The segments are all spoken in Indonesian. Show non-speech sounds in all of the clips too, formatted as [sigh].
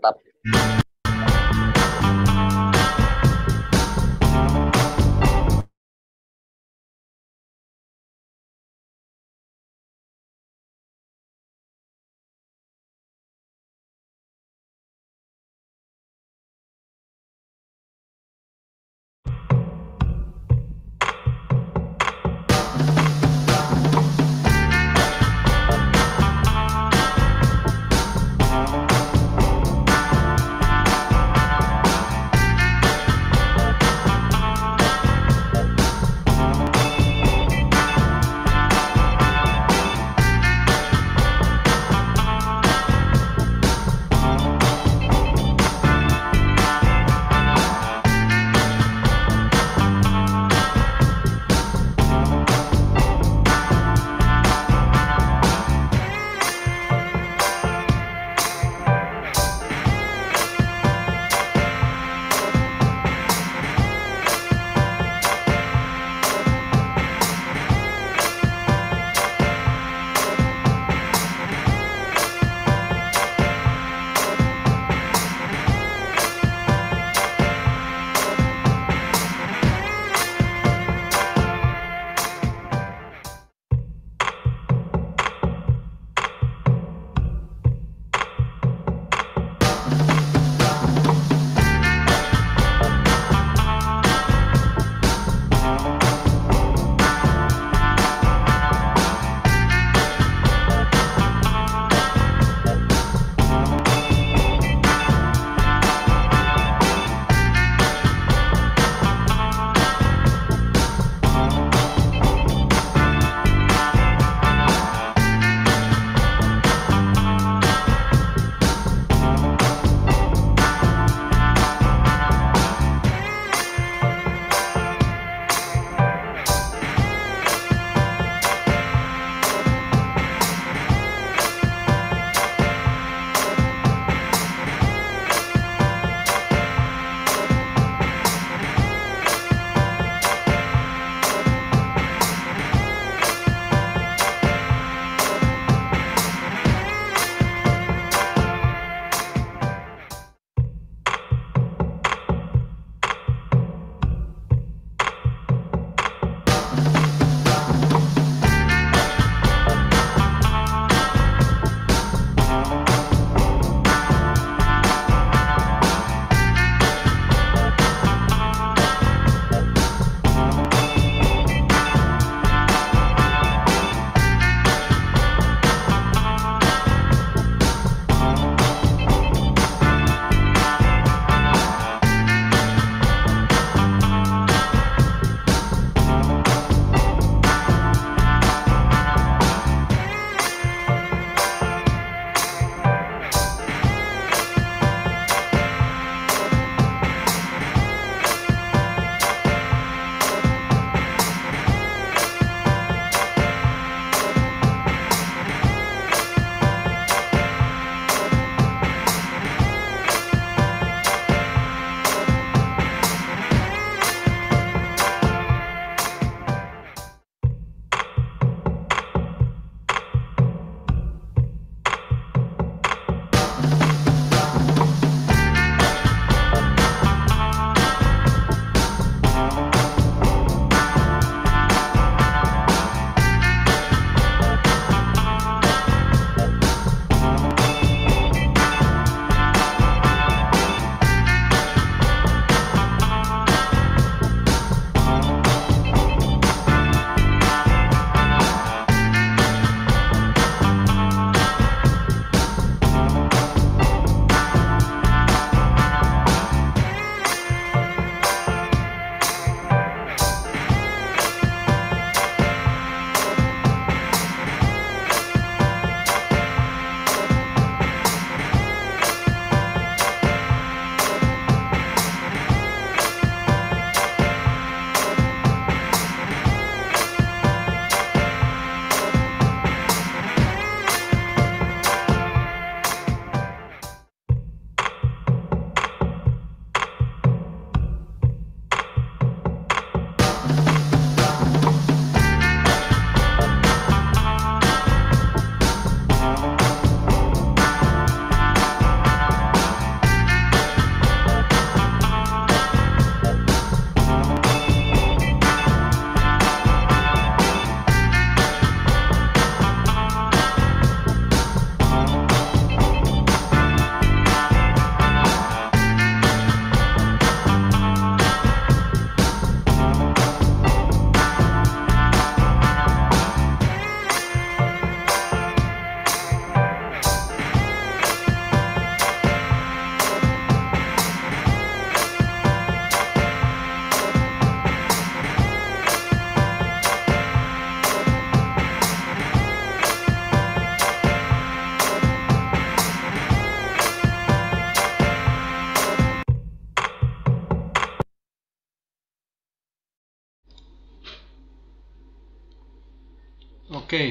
对。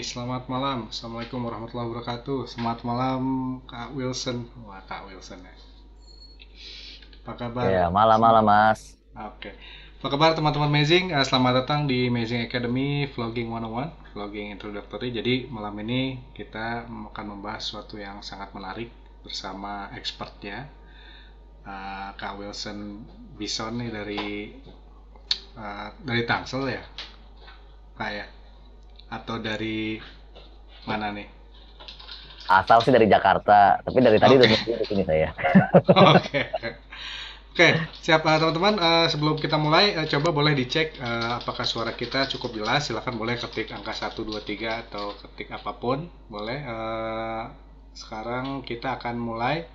selamat malam. Assalamualaikum warahmatullahi wabarakatuh. Selamat malam Kak Wilson. Wah, Kak Wilson ya. Apa kabar? Ya, malam-malam Mas. Oke. Apa kabar teman-teman Amazing? Eh, selamat datang di Amazing Academy Vlogging 101, Vlogging Introductory. Jadi malam ini kita akan membahas sesuatu yang sangat menarik bersama expertnya. Uh, Kak Wilson Bison nih dari uh, dari Tangsel ya, Kak ya atau dari mana nih? Asal sih dari Jakarta, tapi dari tadi okay. udah di sini saya. [laughs] Oke. Oke, okay, siap teman eh, teman-teman. Uh, sebelum kita mulai, uh, coba boleh dicek uh, apakah suara kita cukup jelas. Silahkan boleh ketik angka 1, 2, 3 atau ketik apapun. Boleh. Uh, sekarang kita akan mulai.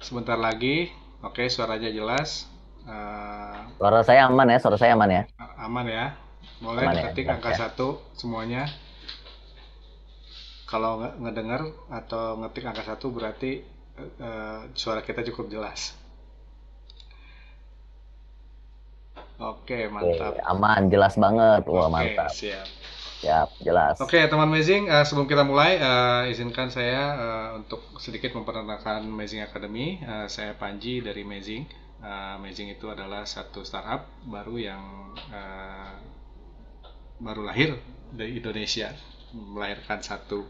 Sebentar lagi. Oke, okay, suaranya jelas. Uh, suara saya aman ya, suara saya aman ya. Aman ya. Boleh ngetik angka ya. satu semuanya. Kalau ngedengar atau ngetik angka satu berarti uh, suara kita cukup jelas. Oke, mantap. Oke, aman, jelas banget. Wah, Oke, mantap. Siap. Siap, jelas. Oke, teman Amazing, uh, sebelum kita mulai, uh, izinkan saya uh, untuk sedikit memperkenalkan Amazing Academy. Uh, saya Panji dari Amazing. Uh, Amazing itu adalah satu startup baru yang uh, baru lahir dari Indonesia melahirkan satu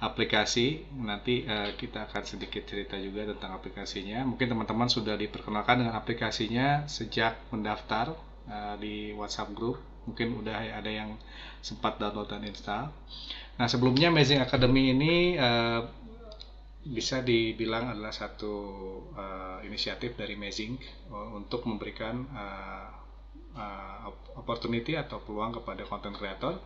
aplikasi nanti uh, kita akan sedikit cerita juga tentang aplikasinya mungkin teman-teman sudah diperkenalkan dengan aplikasinya sejak mendaftar uh, di WhatsApp group mungkin udah ada yang sempat download dan install nah sebelumnya Amazing Academy ini uh, bisa dibilang adalah satu uh, inisiatif dari Amazing uh, untuk memberikan uh, uh, opportunity atau peluang kepada content creator.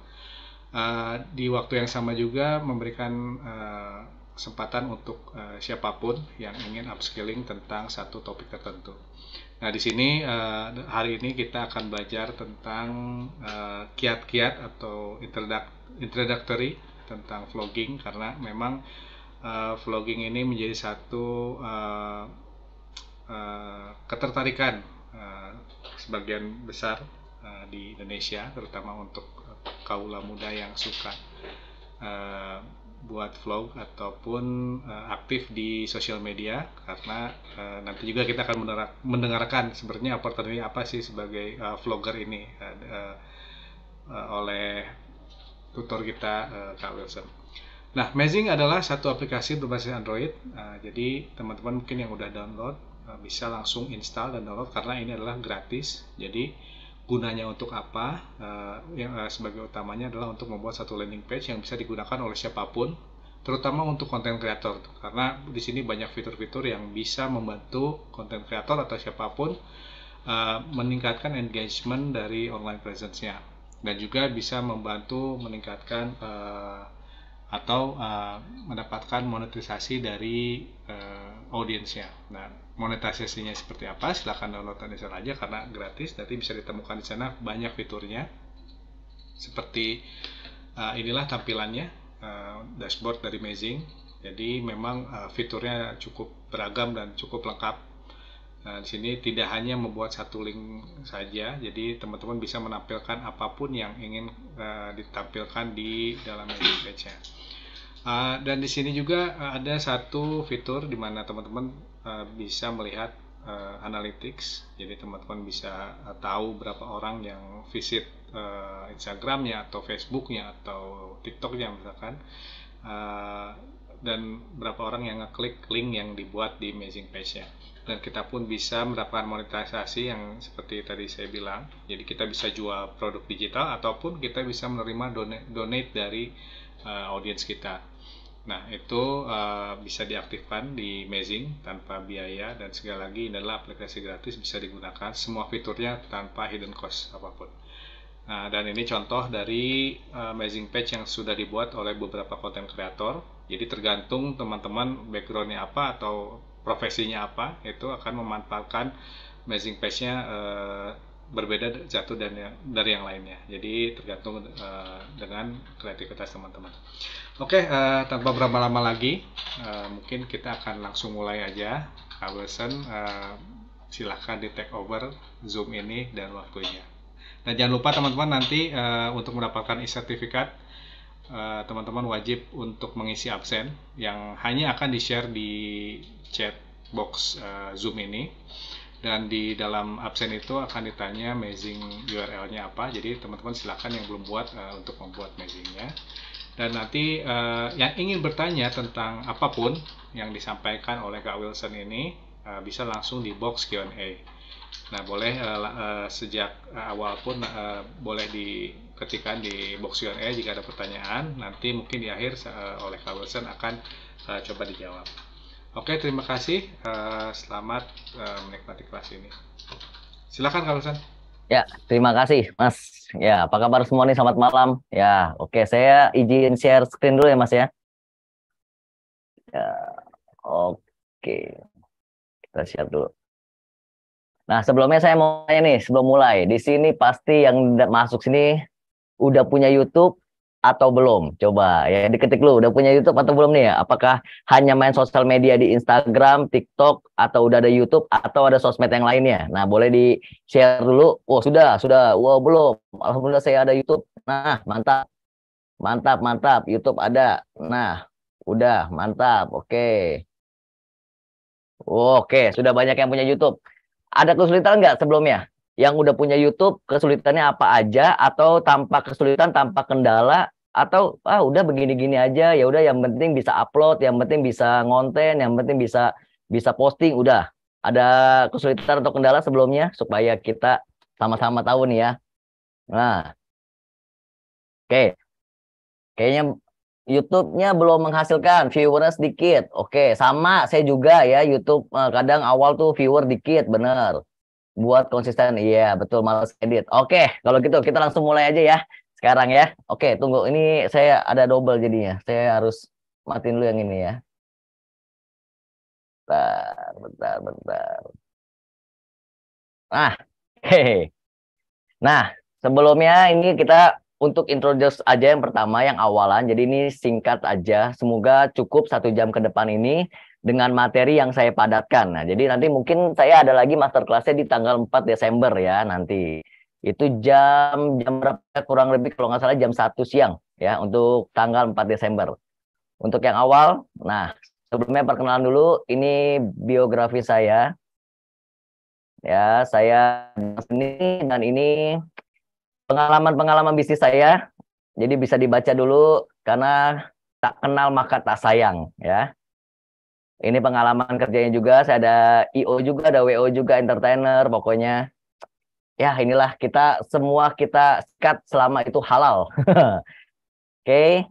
Uh, di waktu yang sama juga memberikan uh, kesempatan untuk uh, siapapun yang ingin upskilling tentang satu topik tertentu. Nah, di sini uh, hari ini kita akan belajar tentang uh, kiat-kiat uh, atau introductory tentang vlogging karena memang uh, vlogging ini menjadi satu uh, uh, ketertarikan uh, sebagian besar uh, di Indonesia, terutama untuk eh, kaula muda yang suka uh, buat vlog ataupun uh, aktif di sosial media karena uh, nanti juga kita akan mendengarkan sebenarnya opportunity apa sih sebagai uh, vlogger ini uh, uh, uh, oleh tutor kita uh, Kak Wilson. Nah, Amazing adalah satu aplikasi berbasis Android. Uh, jadi teman-teman mungkin yang udah download Eh, bisa langsung install dan download karena ini adalah gratis. Jadi gunanya untuk apa? Eh, yang eh, sebagai utamanya adalah untuk membuat satu landing page yang bisa digunakan oleh siapapun, terutama untuk konten kreator karena di sini banyak fitur-fitur yang bisa membantu konten kreator atau siapapun meningkatkan engagement dari online presence-nya dan juga bisa membantu meningkatkan atau mendapatkan monetisasi dari audiensnya. Nah, monetisasinya seperti apa silahkan download di sana aja karena gratis nanti bisa ditemukan di sana banyak fiturnya seperti uh, inilah tampilannya uh, dashboard dari Amazing jadi memang uh, fiturnya cukup beragam dan cukup lengkap nah, di sini tidak hanya membuat satu link saja jadi teman-teman bisa menampilkan apapun yang ingin uh, ditampilkan di dalam landing page-nya uh, dan di sini juga ada satu fitur di mana teman-teman Eh, bisa melihat uh, analytics jadi teman-teman bisa uh, tahu berapa orang yang visit uh, Instagramnya atau Facebooknya atau TikToknya misalkan uh, dan berapa orang yang ngeklik link yang dibuat di Amazing Page-nya dan kita pun bisa mendapatkan monetisasi yang seperti tadi saya bilang jadi kita bisa jual produk digital ataupun kita bisa menerima donate, donate dari uh, audiens kita Nah, itu uh, bisa diaktifkan di Amazing tanpa biaya dan segala lagi ini adalah aplikasi gratis bisa digunakan semua fiturnya tanpa hidden cost apapun. Nah, dan ini contoh dari uh, eh, Amazing Page yang sudah dibuat oleh beberapa konten kreator. Jadi tergantung teman-teman backgroundnya apa atau profesinya apa, itu akan memanfaatkan Amazing Page-nya uh, berbeda jatuh dan dari yang lainnya. Jadi tergantung uh, dengan kreativitas teman-teman. Oke, okay, uh, eh, tanpa berlama-lama lagi, uh, mungkin kita akan langsung mulai aja. Kak Wilson, uh, silahkan di take over Zoom ini dan waktunya. Nah, jangan lupa teman-teman nanti uh, untuk mendapatkan e-sertifikat, uh, teman-teman wajib untuk mengisi absen yang hanya akan di-share di chat box uh, Zoom ini. Dan di dalam absen itu akan ditanya amazing URL-nya apa. Jadi teman-teman silahkan yang belum buat uh, untuk membuat amazing-nya dan nanti uh, yang ingin bertanya tentang apapun yang disampaikan oleh Kak Wilson ini uh, bisa langsung di box Q&A. Nah boleh uh, uh, sejak awal pun uh, boleh diketikkan di box Q&A jika ada pertanyaan. Nanti mungkin di akhir uh, oleh Kak Wilson akan uh, coba dijawab. Oke terima kasih. Uh, selamat uh, menikmati kelas ini. Silakan Kak Wilson. Ya, terima kasih, Mas. Ya, apa kabar semua nih? Selamat malam. Ya, oke, saya izin share screen dulu ya, Mas ya. Ya, oke. Kita share dulu. Nah, sebelumnya saya mau tanya nih, sebelum mulai, di sini pasti yang masuk sini udah punya YouTube atau belum? Coba ya diketik lu udah punya YouTube atau belum nih ya? Apakah hanya main sosial media di Instagram, TikTok atau udah ada YouTube atau ada sosmed yang lainnya? Nah, boleh di share dulu. Oh, sudah, sudah. Wow, belum. Alhamdulillah saya ada YouTube. Nah, mantap. Mantap, mantap. YouTube ada. Nah, udah, mantap. Oke. Oke, sudah banyak yang punya YouTube. Ada kesulitan nggak sebelumnya? yang udah punya YouTube kesulitannya apa aja atau tanpa kesulitan tanpa kendala atau ah udah begini-gini aja ya udah yang penting bisa upload yang penting bisa ngonten yang penting bisa bisa posting udah ada kesulitan atau kendala sebelumnya supaya kita sama-sama tahu nih ya nah oke okay. kayaknya YouTube-nya belum menghasilkan viewernya sedikit. Oke, okay. sama saya juga ya YouTube eh, kadang awal tuh viewer dikit, bener buat konsisten. Iya, betul males edit. Oke, kalau gitu kita langsung mulai aja ya sekarang ya. Oke, tunggu ini saya ada double jadinya. Saya harus matiin dulu yang ini ya. Bentar, bentar, bentar. Nah, hehe. Nah, sebelumnya ini kita untuk introduce aja yang pertama yang awalan. Jadi ini singkat aja. Semoga cukup satu jam ke depan ini dengan materi yang saya padatkan. Nah, jadi nanti mungkin saya ada lagi master kelasnya di tanggal 4 Desember ya nanti. Itu jam jam berapa kurang lebih kalau nggak salah jam 1 siang ya untuk tanggal 4 Desember. Untuk yang awal, nah sebelumnya perkenalan dulu, ini biografi saya. Ya, saya seni dan ini pengalaman-pengalaman bisnis saya. Jadi bisa dibaca dulu karena tak kenal maka tak sayang ya ini pengalaman kerjanya juga saya ada IO juga ada WO juga entertainer pokoknya ya inilah kita semua kita sikat selama itu halal [laughs] oke okay.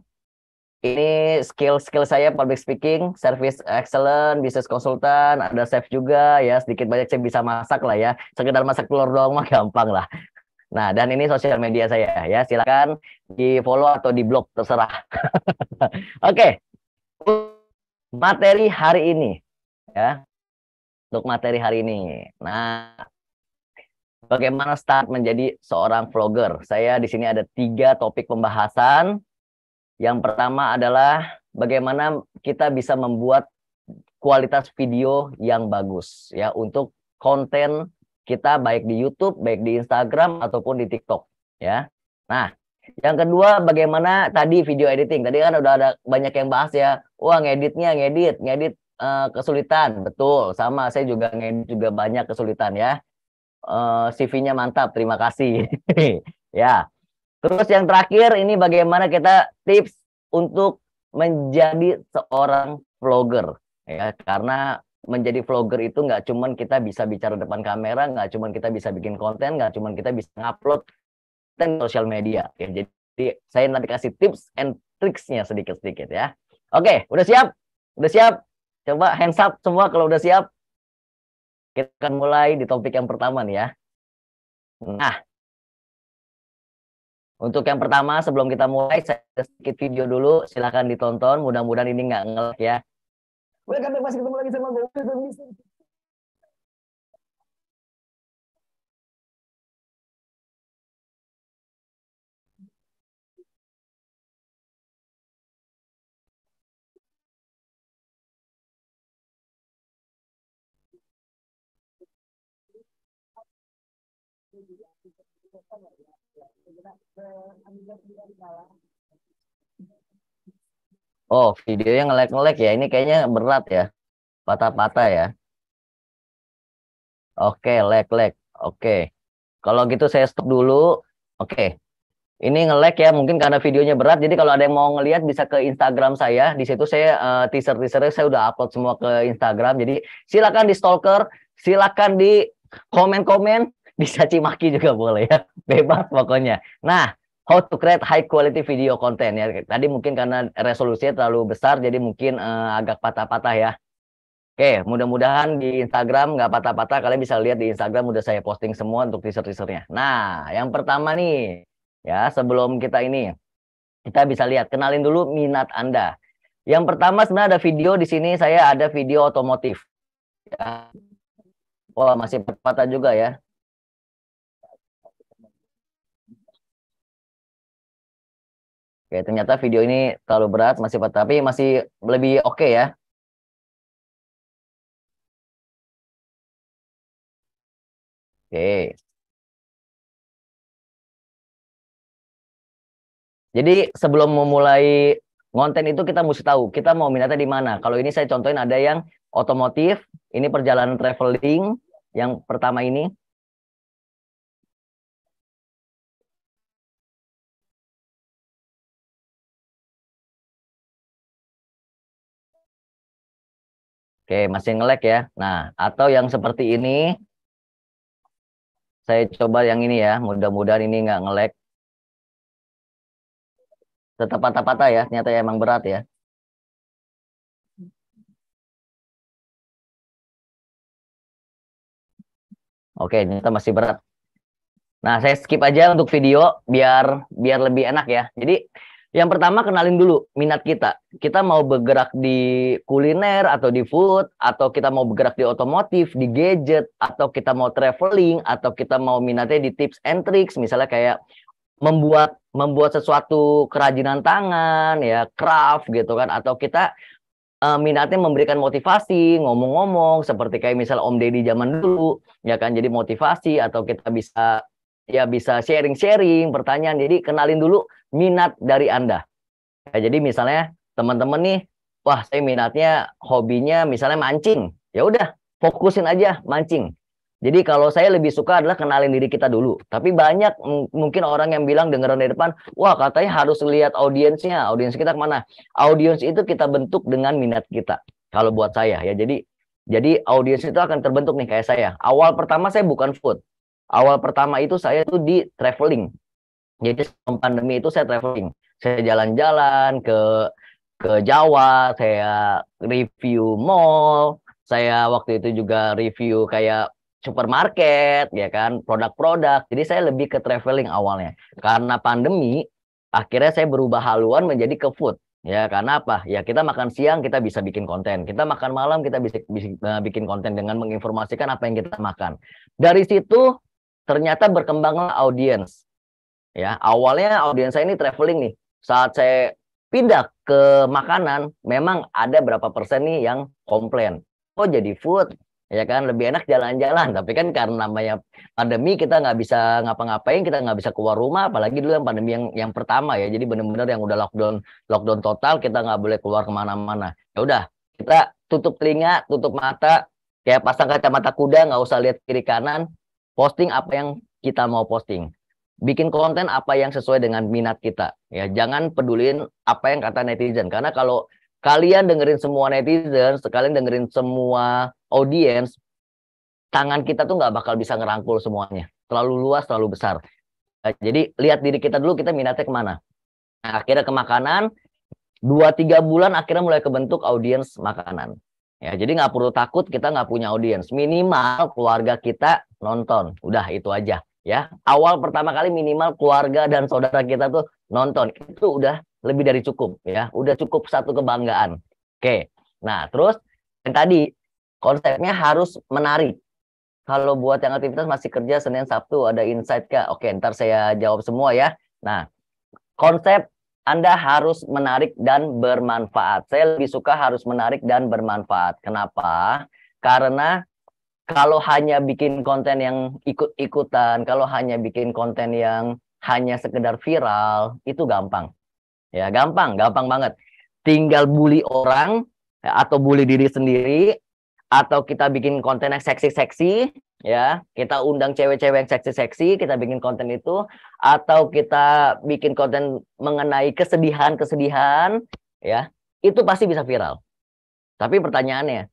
ini skill-skill saya public speaking service excellent business consultant, ada chef juga ya sedikit banyak saya bisa masak lah ya sekedar masak telur doang mah [laughs] gampang lah Nah, dan ini sosial media saya ya. Silakan di follow atau di blog terserah. [laughs] Oke. okay materi hari ini ya untuk materi hari ini. Nah, bagaimana start menjadi seorang vlogger? Saya di sini ada tiga topik pembahasan. Yang pertama adalah bagaimana kita bisa membuat kualitas video yang bagus ya untuk konten kita baik di YouTube, baik di Instagram ataupun di TikTok ya. Nah, yang kedua, bagaimana tadi video editing? Tadi kan udah ada banyak yang bahas ya. Wah, ngeditnya, ngedit, ngedit uh, kesulitan. Betul, sama saya juga ngedit juga banyak kesulitan ya. Uh, eh, CV-nya mantap, terima kasih. [laughs] ya. Terus yang terakhir ini bagaimana kita tips untuk menjadi seorang vlogger ya karena menjadi vlogger itu nggak cuman kita bisa bicara depan kamera, nggak cuman kita bisa bikin konten, nggak cuman kita bisa ngupload, dan sosial media. ya jadi saya nanti kasih tips and tricksnya sedikit-sedikit ya. Oke, udah siap? Udah siap? Coba hands up semua kalau udah siap. Kita akan mulai di topik yang pertama nih ya. Nah, untuk yang pertama sebelum kita mulai saya sedikit video dulu silahkan ditonton. Mudah-mudahan ini nggak ngelak ya. Welcome back masih ketemu lagi sama gue. Oh, videonya ngelek-ngelek ya. Ini kayaknya berat ya. Patah-patah ya. Oke, lag-lag. Oke. Kalau gitu saya stop dulu. Oke. Ini nge ya, mungkin karena videonya berat. Jadi kalau ada yang mau ngelihat bisa ke Instagram saya. Di situ saya uh, teaser-teasernya saya udah upload semua ke Instagram. Jadi silakan di stalker, silakan di komen-komen bisa cimaki juga boleh ya. [laughs] Bebas pokoknya. Nah, how to create high quality video content ya. Tadi mungkin karena resolusinya terlalu besar jadi mungkin uh, agak patah-patah ya. Oke, mudah-mudahan di Instagram nggak patah-patah. Kalian bisa lihat di Instagram udah saya posting semua untuk teaser-teasernya. Nah, yang pertama nih, ya sebelum kita ini, kita bisa lihat, kenalin dulu minat Anda. Yang pertama sebenarnya ada video di sini, saya ada video otomotif. Ya. Wah, masih patah juga ya. Oke, ternyata video ini terlalu berat, masih tapi masih lebih oke okay ya. Oke. Jadi sebelum memulai konten itu kita mesti tahu kita mau minatnya di mana. Kalau ini saya contohin ada yang otomotif, ini perjalanan traveling yang pertama ini. Oke, masih ngelek ya. Nah, atau yang seperti ini. Saya coba yang ini ya. Mudah-mudahan ini nggak ngelek. Tetap patah-patah ya. Ternyata ya emang berat ya. Oke, ternyata masih berat. Nah, saya skip aja untuk video biar biar lebih enak ya. Jadi yang pertama kenalin dulu minat kita. Kita mau bergerak di kuliner atau di food atau kita mau bergerak di otomotif, di gadget atau kita mau traveling atau kita mau minatnya di tips and tricks misalnya kayak membuat membuat sesuatu kerajinan tangan ya craft gitu kan atau kita uh, minatnya memberikan motivasi, ngomong-ngomong seperti kayak misal Om Deddy zaman dulu, ya kan jadi motivasi atau kita bisa ya bisa sharing-sharing pertanyaan. Jadi kenalin dulu minat dari Anda. Ya, jadi misalnya teman-teman nih, wah saya minatnya hobinya misalnya mancing. Ya udah, fokusin aja mancing. Jadi kalau saya lebih suka adalah kenalin diri kita dulu. Tapi banyak mungkin orang yang bilang dengeran dari depan, wah katanya harus lihat audiensnya. Audiens kita kemana? Audiens itu kita bentuk dengan minat kita. Kalau buat saya ya, jadi jadi audiens itu akan terbentuk nih kayak saya. Awal pertama saya bukan food, awal pertama itu saya tuh di traveling. Jadi sebelum pandemi itu saya traveling. Saya jalan-jalan ke ke Jawa, saya review mall, saya waktu itu juga review kayak supermarket ya kan, produk-produk. Jadi saya lebih ke traveling awalnya. Karena pandemi akhirnya saya berubah haluan menjadi ke food. Ya, karena apa? Ya, kita makan siang kita bisa bikin konten. Kita makan malam kita bisa, bisa eh, bikin konten dengan menginformasikan apa yang kita makan. Dari situ ternyata berkembanglah audiens. Ya, awalnya audiens saya ini traveling nih. Saat saya pindah ke makanan, memang ada berapa persen nih yang komplain. Oh jadi food, ya kan lebih enak jalan-jalan. Tapi kan karena namanya pandemi kita nggak bisa ngapa-ngapain, kita nggak bisa keluar rumah. Apalagi dulu yang pandemi yang yang pertama ya. Jadi benar-benar yang udah lockdown lockdown total, kita nggak boleh keluar kemana-mana. Ya udah, kita tutup telinga, tutup mata, kayak pasang kacamata kuda, nggak usah lihat kiri kanan, posting apa yang kita mau posting bikin konten apa yang sesuai dengan minat kita ya jangan pedulin apa yang kata netizen karena kalau kalian dengerin semua netizen sekalian dengerin semua audience, tangan kita tuh nggak bakal bisa ngerangkul semuanya terlalu luas terlalu besar ya, jadi lihat diri kita dulu kita minatnya kemana nah, akhirnya ke makanan dua tiga bulan akhirnya mulai kebentuk audiens makanan Ya, jadi nggak perlu takut kita nggak punya audiens. Minimal keluarga kita nonton. Udah itu aja. Ya, awal pertama kali minimal keluarga dan saudara kita tuh nonton. Itu udah lebih dari cukup ya. Udah cukup satu kebanggaan. Oke. Nah, terus yang tadi konsepnya harus menarik. Kalau buat yang aktivitas masih kerja Senin Sabtu ada insight kah? Oke, ntar saya jawab semua ya. Nah, konsep anda harus menarik dan bermanfaat. Saya lebih suka harus menarik dan bermanfaat. Kenapa? Karena kalau hanya bikin konten yang ikut-ikutan, kalau hanya bikin konten yang hanya sekedar viral, itu gampang. Ya, gampang, gampang banget. Tinggal bully orang atau bully diri sendiri atau kita bikin konten yang seksi-seksi, ya kita undang cewek-cewek yang seksi-seksi kita bikin konten itu atau kita bikin konten mengenai kesedihan-kesedihan ya itu pasti bisa viral tapi pertanyaannya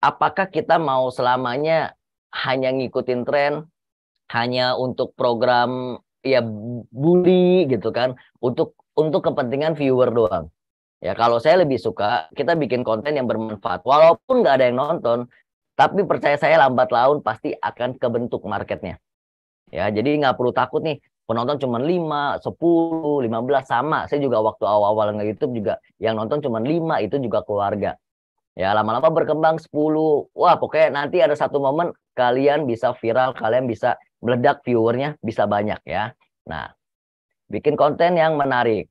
apakah kita mau selamanya hanya ngikutin tren hanya untuk program ya bully gitu kan untuk untuk kepentingan viewer doang ya kalau saya lebih suka kita bikin konten yang bermanfaat walaupun nggak ada yang nonton tapi percaya saya lambat laun pasti akan kebentuk marketnya. Ya, jadi nggak perlu takut nih penonton cuma 5, 10, 15 sama. Saya juga waktu awal-awal nge YouTube juga yang nonton cuma 5 itu juga keluarga. Ya, lama-lama berkembang 10. Wah, pokoknya nanti ada satu momen kalian bisa viral, kalian bisa meledak viewernya bisa banyak ya. Nah, bikin konten yang menarik.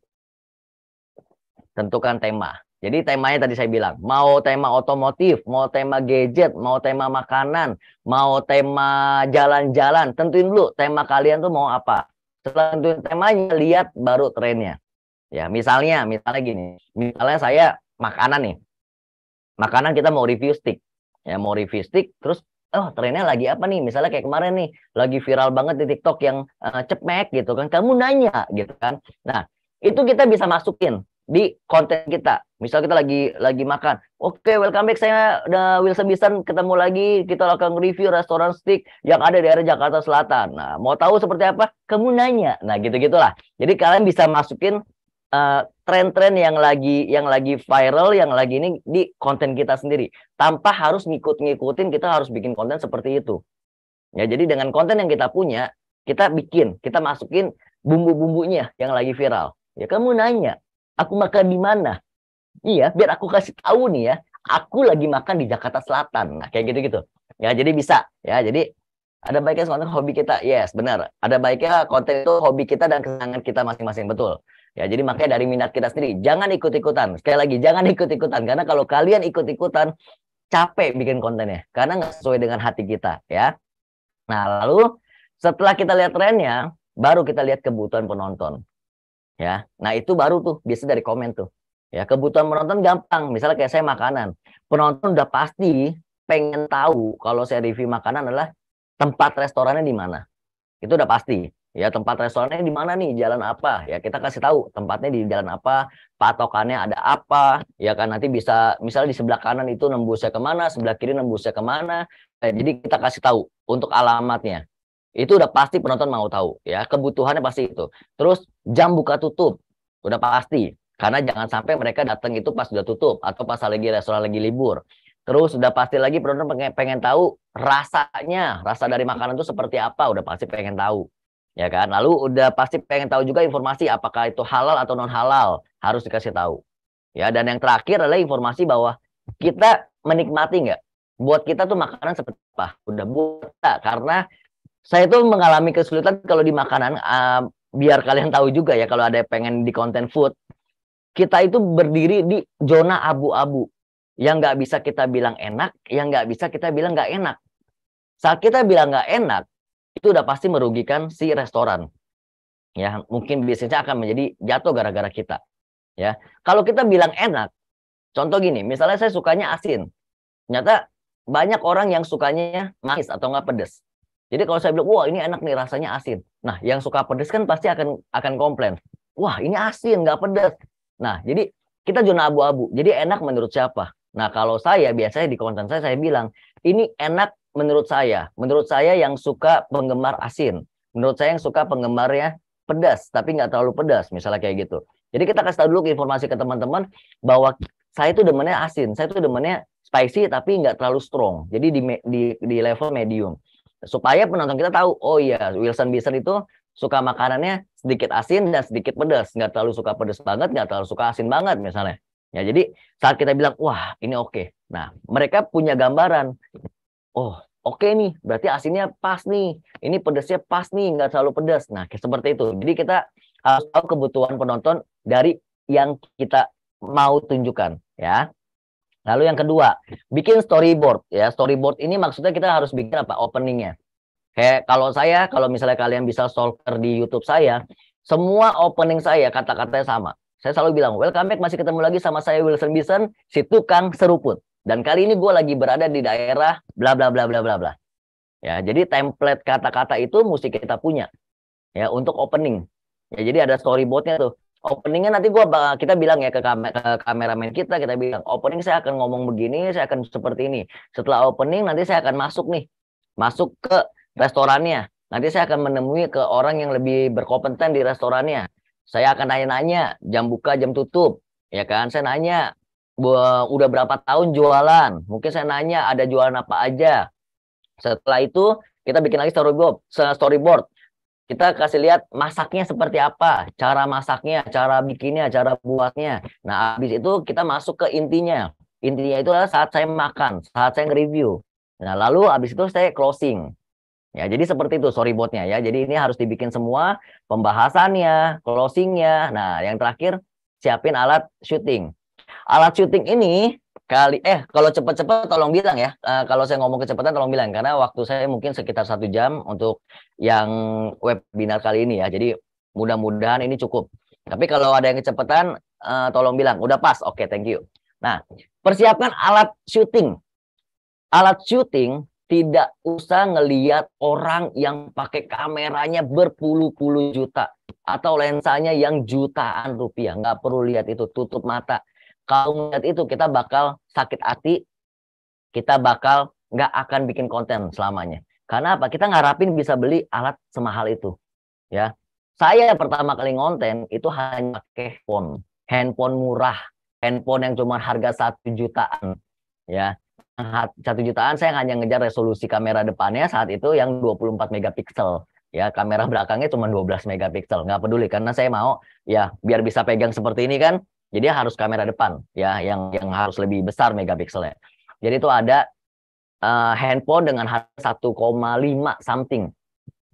Tentukan tema. Jadi temanya tadi saya bilang, mau tema otomotif, mau tema gadget, mau tema makanan, mau tema jalan-jalan, tentuin dulu tema kalian tuh mau apa. Setelah tentuin temanya, lihat baru trennya. Ya, misalnya, misalnya gini, misalnya saya makanan nih. Makanan kita mau review stick. Ya, mau review stick, terus oh trennya lagi apa nih misalnya kayak kemarin nih lagi viral banget di TikTok yang uh, cepmek gitu kan kamu nanya gitu kan nah itu kita bisa masukin di konten kita. Misal kita lagi lagi makan. Oke, okay, welcome back saya The Wilson Bisan ketemu lagi kita akan review restoran steak yang ada di area Jakarta Selatan. Nah, mau tahu seperti apa? Kamu nanya. Nah, gitu-gitulah. Jadi kalian bisa masukin eh, tren-tren uh, yang lagi yang lagi viral, yang lagi ini di konten kita sendiri. Tanpa harus ngikut-ngikutin, kita harus bikin konten seperti itu. Ya, jadi dengan konten yang kita punya, kita bikin, kita masukin bumbu-bumbunya yang lagi viral. Ya kamu nanya, Aku makan di mana? Iya, biar aku kasih tahu nih ya. Aku lagi makan di Jakarta Selatan. Nah, kayak gitu-gitu. Ya, jadi bisa. Ya, jadi ada baiknya semuanya hobi kita. Yes, benar. Ada baiknya konten itu hobi kita dan kesenangan kita masing-masing. Betul. Ya, jadi makanya dari minat kita sendiri. Jangan ikut-ikutan. Sekali lagi, jangan ikut-ikutan. Karena kalau kalian ikut-ikutan, capek bikin kontennya. Karena nggak sesuai dengan hati kita. ya. Nah, lalu setelah kita lihat trennya, baru kita lihat kebutuhan penonton ya nah itu baru tuh biasa dari komen tuh ya kebutuhan penonton gampang misalnya kayak saya makanan penonton udah pasti pengen tahu kalau saya review makanan adalah tempat restorannya di mana itu udah pasti ya tempat restorannya di mana nih jalan apa ya kita kasih tahu tempatnya di jalan apa patokannya ada apa ya kan nanti bisa misalnya di sebelah kanan itu nembusnya kemana sebelah kiri nembusnya kemana eh, jadi kita kasih tahu untuk alamatnya itu udah pasti penonton mau tahu ya, kebutuhannya pasti itu. Terus jam buka tutup udah pasti karena jangan sampai mereka datang itu pas sudah tutup atau pas lagi restoran lagi libur. Terus udah pasti lagi penonton pengen, pengen tahu rasanya, rasa dari makanan itu seperti apa, udah pasti pengen tahu. Ya kan? Lalu udah pasti pengen tahu juga informasi apakah itu halal atau non halal, harus dikasih tahu. Ya, dan yang terakhir adalah informasi bahwa kita menikmati nggak? Buat kita tuh makanan seperti apa? Udah buta karena saya tuh mengalami kesulitan kalau di makanan uh, biar kalian tahu juga ya kalau ada yang pengen di konten food kita itu berdiri di zona abu-abu yang nggak bisa kita bilang enak yang nggak bisa kita bilang nggak enak saat kita bilang nggak enak itu udah pasti merugikan si restoran ya mungkin bisnisnya akan menjadi jatuh gara-gara kita ya kalau kita bilang enak contoh gini misalnya saya sukanya asin ternyata banyak orang yang sukanya manis atau nggak pedes jadi kalau saya bilang, wah ini enak nih rasanya asin. Nah, yang suka pedas kan pasti akan akan komplain. Wah, ini asin, nggak pedas. Nah, jadi kita zona abu-abu. Jadi enak menurut siapa? Nah, kalau saya biasanya di konten saya, saya bilang, ini enak menurut saya. Menurut saya yang suka penggemar asin. Menurut saya yang suka penggemarnya pedas, tapi nggak terlalu pedas. Misalnya kayak gitu. Jadi kita kasih tahu dulu informasi ke teman-teman bahwa saya itu demennya asin, saya itu demennya spicy tapi nggak terlalu strong. Jadi di, di, di level medium supaya penonton kita tahu oh iya Wilson Wilson itu suka makanannya sedikit asin dan sedikit pedas nggak terlalu suka pedas banget nggak terlalu suka asin banget misalnya ya jadi saat kita bilang wah ini oke okay. nah mereka punya gambaran oh oke okay nih berarti asinnya pas nih ini pedasnya pas nih nggak terlalu pedas nah seperti itu jadi kita harus tahu kebutuhan penonton dari yang kita mau tunjukkan ya Lalu yang kedua, bikin storyboard ya. Storyboard ini maksudnya kita harus bikin apa? Openingnya. Kayak kalau saya, kalau misalnya kalian bisa stalker di YouTube saya, semua opening saya kata-katanya sama. Saya selalu bilang, welcome back, masih ketemu lagi sama saya Wilson Bison, si tukang seruput. Dan kali ini gue lagi berada di daerah bla bla bla bla bla bla. Ya, jadi template kata-kata itu mesti kita punya. Ya, untuk opening. Ya, jadi ada storyboardnya tuh openingnya nanti gua kita bilang ya ke, kamer, ke kameramen kita kita bilang opening saya akan ngomong begini saya akan seperti ini setelah opening nanti saya akan masuk nih masuk ke restorannya nanti saya akan menemui ke orang yang lebih berkompeten di restorannya saya akan nanya-nanya jam buka jam tutup ya kan saya nanya udah berapa tahun jualan mungkin saya nanya ada jualan apa aja setelah itu kita bikin lagi storyboard storyboard kita kasih lihat masaknya seperti apa, cara masaknya, cara bikinnya, cara buatnya. Nah, habis itu kita masuk ke intinya. Intinya itu adalah saat saya makan, saat saya nge-review. Nah, lalu habis itu saya closing. Ya, jadi seperti itu storyboardnya ya. Jadi ini harus dibikin semua pembahasannya, closingnya. Nah, yang terakhir siapin alat syuting. Alat syuting ini kali eh kalau cepat-cepat tolong bilang ya uh, kalau saya ngomong kecepatan tolong bilang karena waktu saya mungkin sekitar satu jam untuk yang webinar kali ini ya jadi mudah-mudahan ini cukup tapi kalau ada yang kecepatan uh, tolong bilang udah pas oke okay, thank you nah persiapkan alat syuting alat syuting tidak usah ngeliat orang yang pakai kameranya berpuluh-puluh juta atau lensanya yang jutaan rupiah nggak perlu lihat itu tutup mata kalau melihat itu kita bakal sakit hati, kita bakal nggak akan bikin konten selamanya. Karena apa? Kita ngarapin bisa beli alat semahal itu. Ya. Saya pertama kali ngonten itu hanya pakai handphone. Handphone murah. Handphone yang cuma harga satu jutaan. Ya. Satu jutaan saya hanya ngejar resolusi kamera depannya saat itu yang 24 megapiksel. Ya, kamera belakangnya cuma 12 megapiksel. Nggak peduli karena saya mau ya biar bisa pegang seperti ini kan jadi harus kamera depan ya yang yang harus lebih besar megapikselnya. Jadi itu ada uh, handphone dengan harga 1,5 something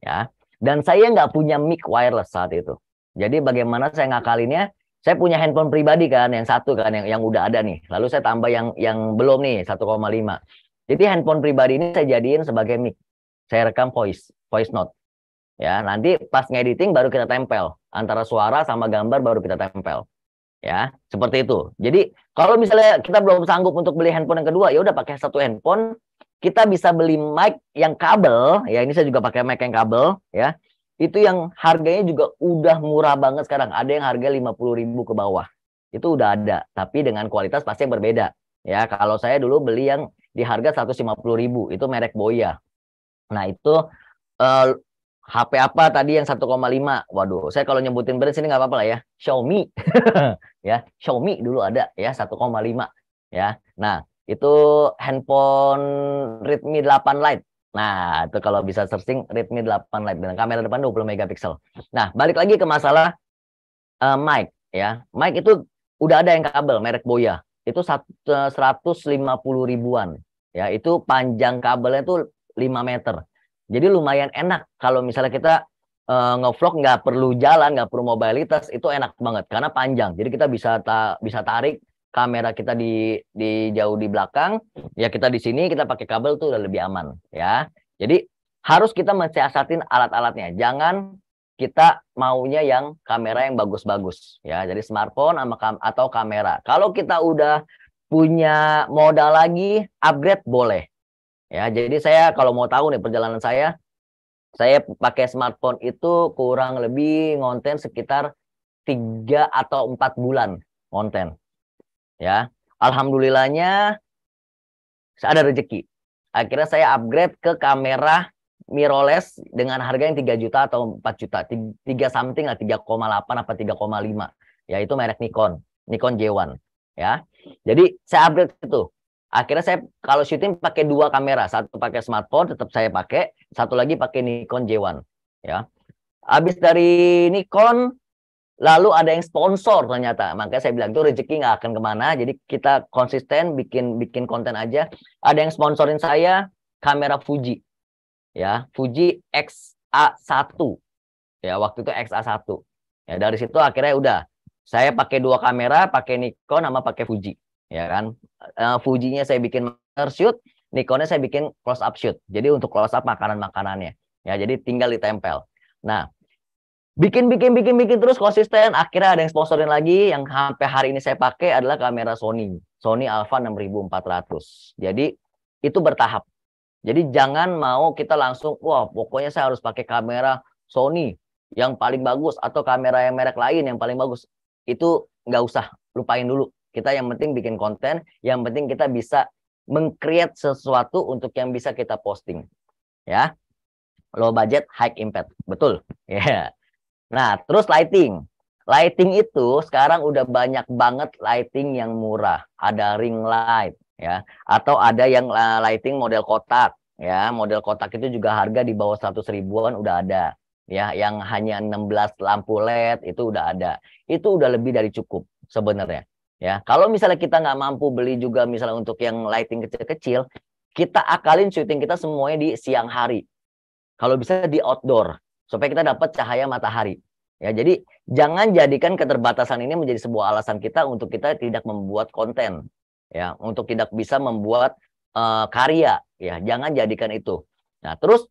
ya. Dan saya nggak punya mic wireless saat itu. Jadi bagaimana saya ngakalinnya? Saya punya handphone pribadi kan yang satu kan yang yang udah ada nih. Lalu saya tambah yang yang belum nih 1,5. Jadi handphone pribadi ini saya jadiin sebagai mic. Saya rekam voice, voice note. Ya, nanti pas ngediting baru kita tempel antara suara sama gambar baru kita tempel ya seperti itu jadi kalau misalnya kita belum sanggup untuk beli handphone yang kedua ya udah pakai satu handphone kita bisa beli mic yang kabel ya ini saya juga pakai mic yang kabel ya itu yang harganya juga udah murah banget sekarang ada yang harga puluh ribu ke bawah itu udah ada tapi dengan kualitas pasti yang berbeda ya kalau saya dulu beli yang di harga puluh ribu itu merek Boya nah itu uh, HP apa tadi yang 1,5? Waduh, saya kalau nyebutin brand sini nggak apa-apa lah ya. Xiaomi. [laughs] ya, Xiaomi dulu ada ya 1,5 ya. Nah, itu handphone Redmi 8 Lite. Nah, itu kalau bisa searching Redmi 8 Lite dengan kamera depan 20 megapiksel. Nah, balik lagi ke masalah uh, mic ya. Mic itu udah ada yang kabel merek Boya. Itu 150 eh, ribuan. Ya, itu panjang kabelnya itu 5 meter jadi lumayan enak kalau misalnya kita uh, ngevlog nggak perlu jalan, nggak perlu mobilitas, itu enak banget karena panjang. Jadi kita bisa ta bisa tarik kamera kita di di jauh di belakang, ya kita di sini kita pakai kabel tuh udah lebih aman ya. Jadi harus kita mensiasatin alat-alatnya. Jangan kita maunya yang kamera yang bagus-bagus ya. Jadi smartphone sama kam atau kamera. Kalau kita udah punya modal lagi, upgrade boleh. Ya, jadi saya kalau mau tahu nih perjalanan saya, saya pakai smartphone itu kurang lebih ngonten sekitar 3 atau 4 bulan ngonten. Ya. Alhamdulillahnya saya ada rezeki. Akhirnya saya upgrade ke kamera mirrorless dengan harga yang 3 juta atau 4 juta. 3 something lah, 3,8 apa 3,5. Ya itu merek Nikon, Nikon J1. Ya. Jadi saya upgrade itu akhirnya saya kalau syuting pakai dua kamera satu pakai smartphone tetap saya pakai satu lagi pakai Nikon J1 ya habis dari Nikon lalu ada yang sponsor ternyata makanya saya bilang itu rezeki nggak akan kemana jadi kita konsisten bikin bikin konten aja ada yang sponsorin saya kamera Fuji ya Fuji XA1 ya waktu itu XA1 ya dari situ akhirnya udah saya pakai dua kamera pakai Nikon sama pakai Fuji ya kan uh, Fujinya saya bikin master shoot Nikonnya saya bikin close up shoot jadi untuk close up makanan makanannya ya jadi tinggal ditempel nah bikin bikin bikin bikin terus konsisten akhirnya ada yang sponsorin lagi yang sampai hari ini saya pakai adalah kamera Sony Sony Alpha 6400 jadi itu bertahap jadi jangan mau kita langsung wah pokoknya saya harus pakai kamera Sony yang paling bagus atau kamera yang merek lain yang paling bagus itu nggak usah lupain dulu kita yang penting bikin konten, yang penting kita bisa mengcreate sesuatu untuk yang bisa kita posting. Ya. Low budget, high impact. Betul. [laughs] Ya. Yeah. Nah, terus lighting. Lighting itu sekarang udah banyak banget lighting yang murah. Ada ring light ya, atau ada yang eh, lighting model kotak ya. Model kotak itu juga harga di bawah 100 ribuan udah ada ya yang hanya 16 lampu LED itu udah ada. Itu udah lebih dari cukup sebenarnya. Ya, kalau misalnya kita nggak mampu beli juga misalnya untuk yang lighting kecil-kecil, kita akalin syuting kita semuanya di siang hari. Kalau bisa di outdoor supaya kita dapat cahaya matahari. Ya, jadi jangan jadikan keterbatasan ini menjadi sebuah alasan kita untuk kita tidak membuat konten. Ya, untuk tidak bisa membuat uh, karya. Ya, jangan jadikan itu. Nah, terus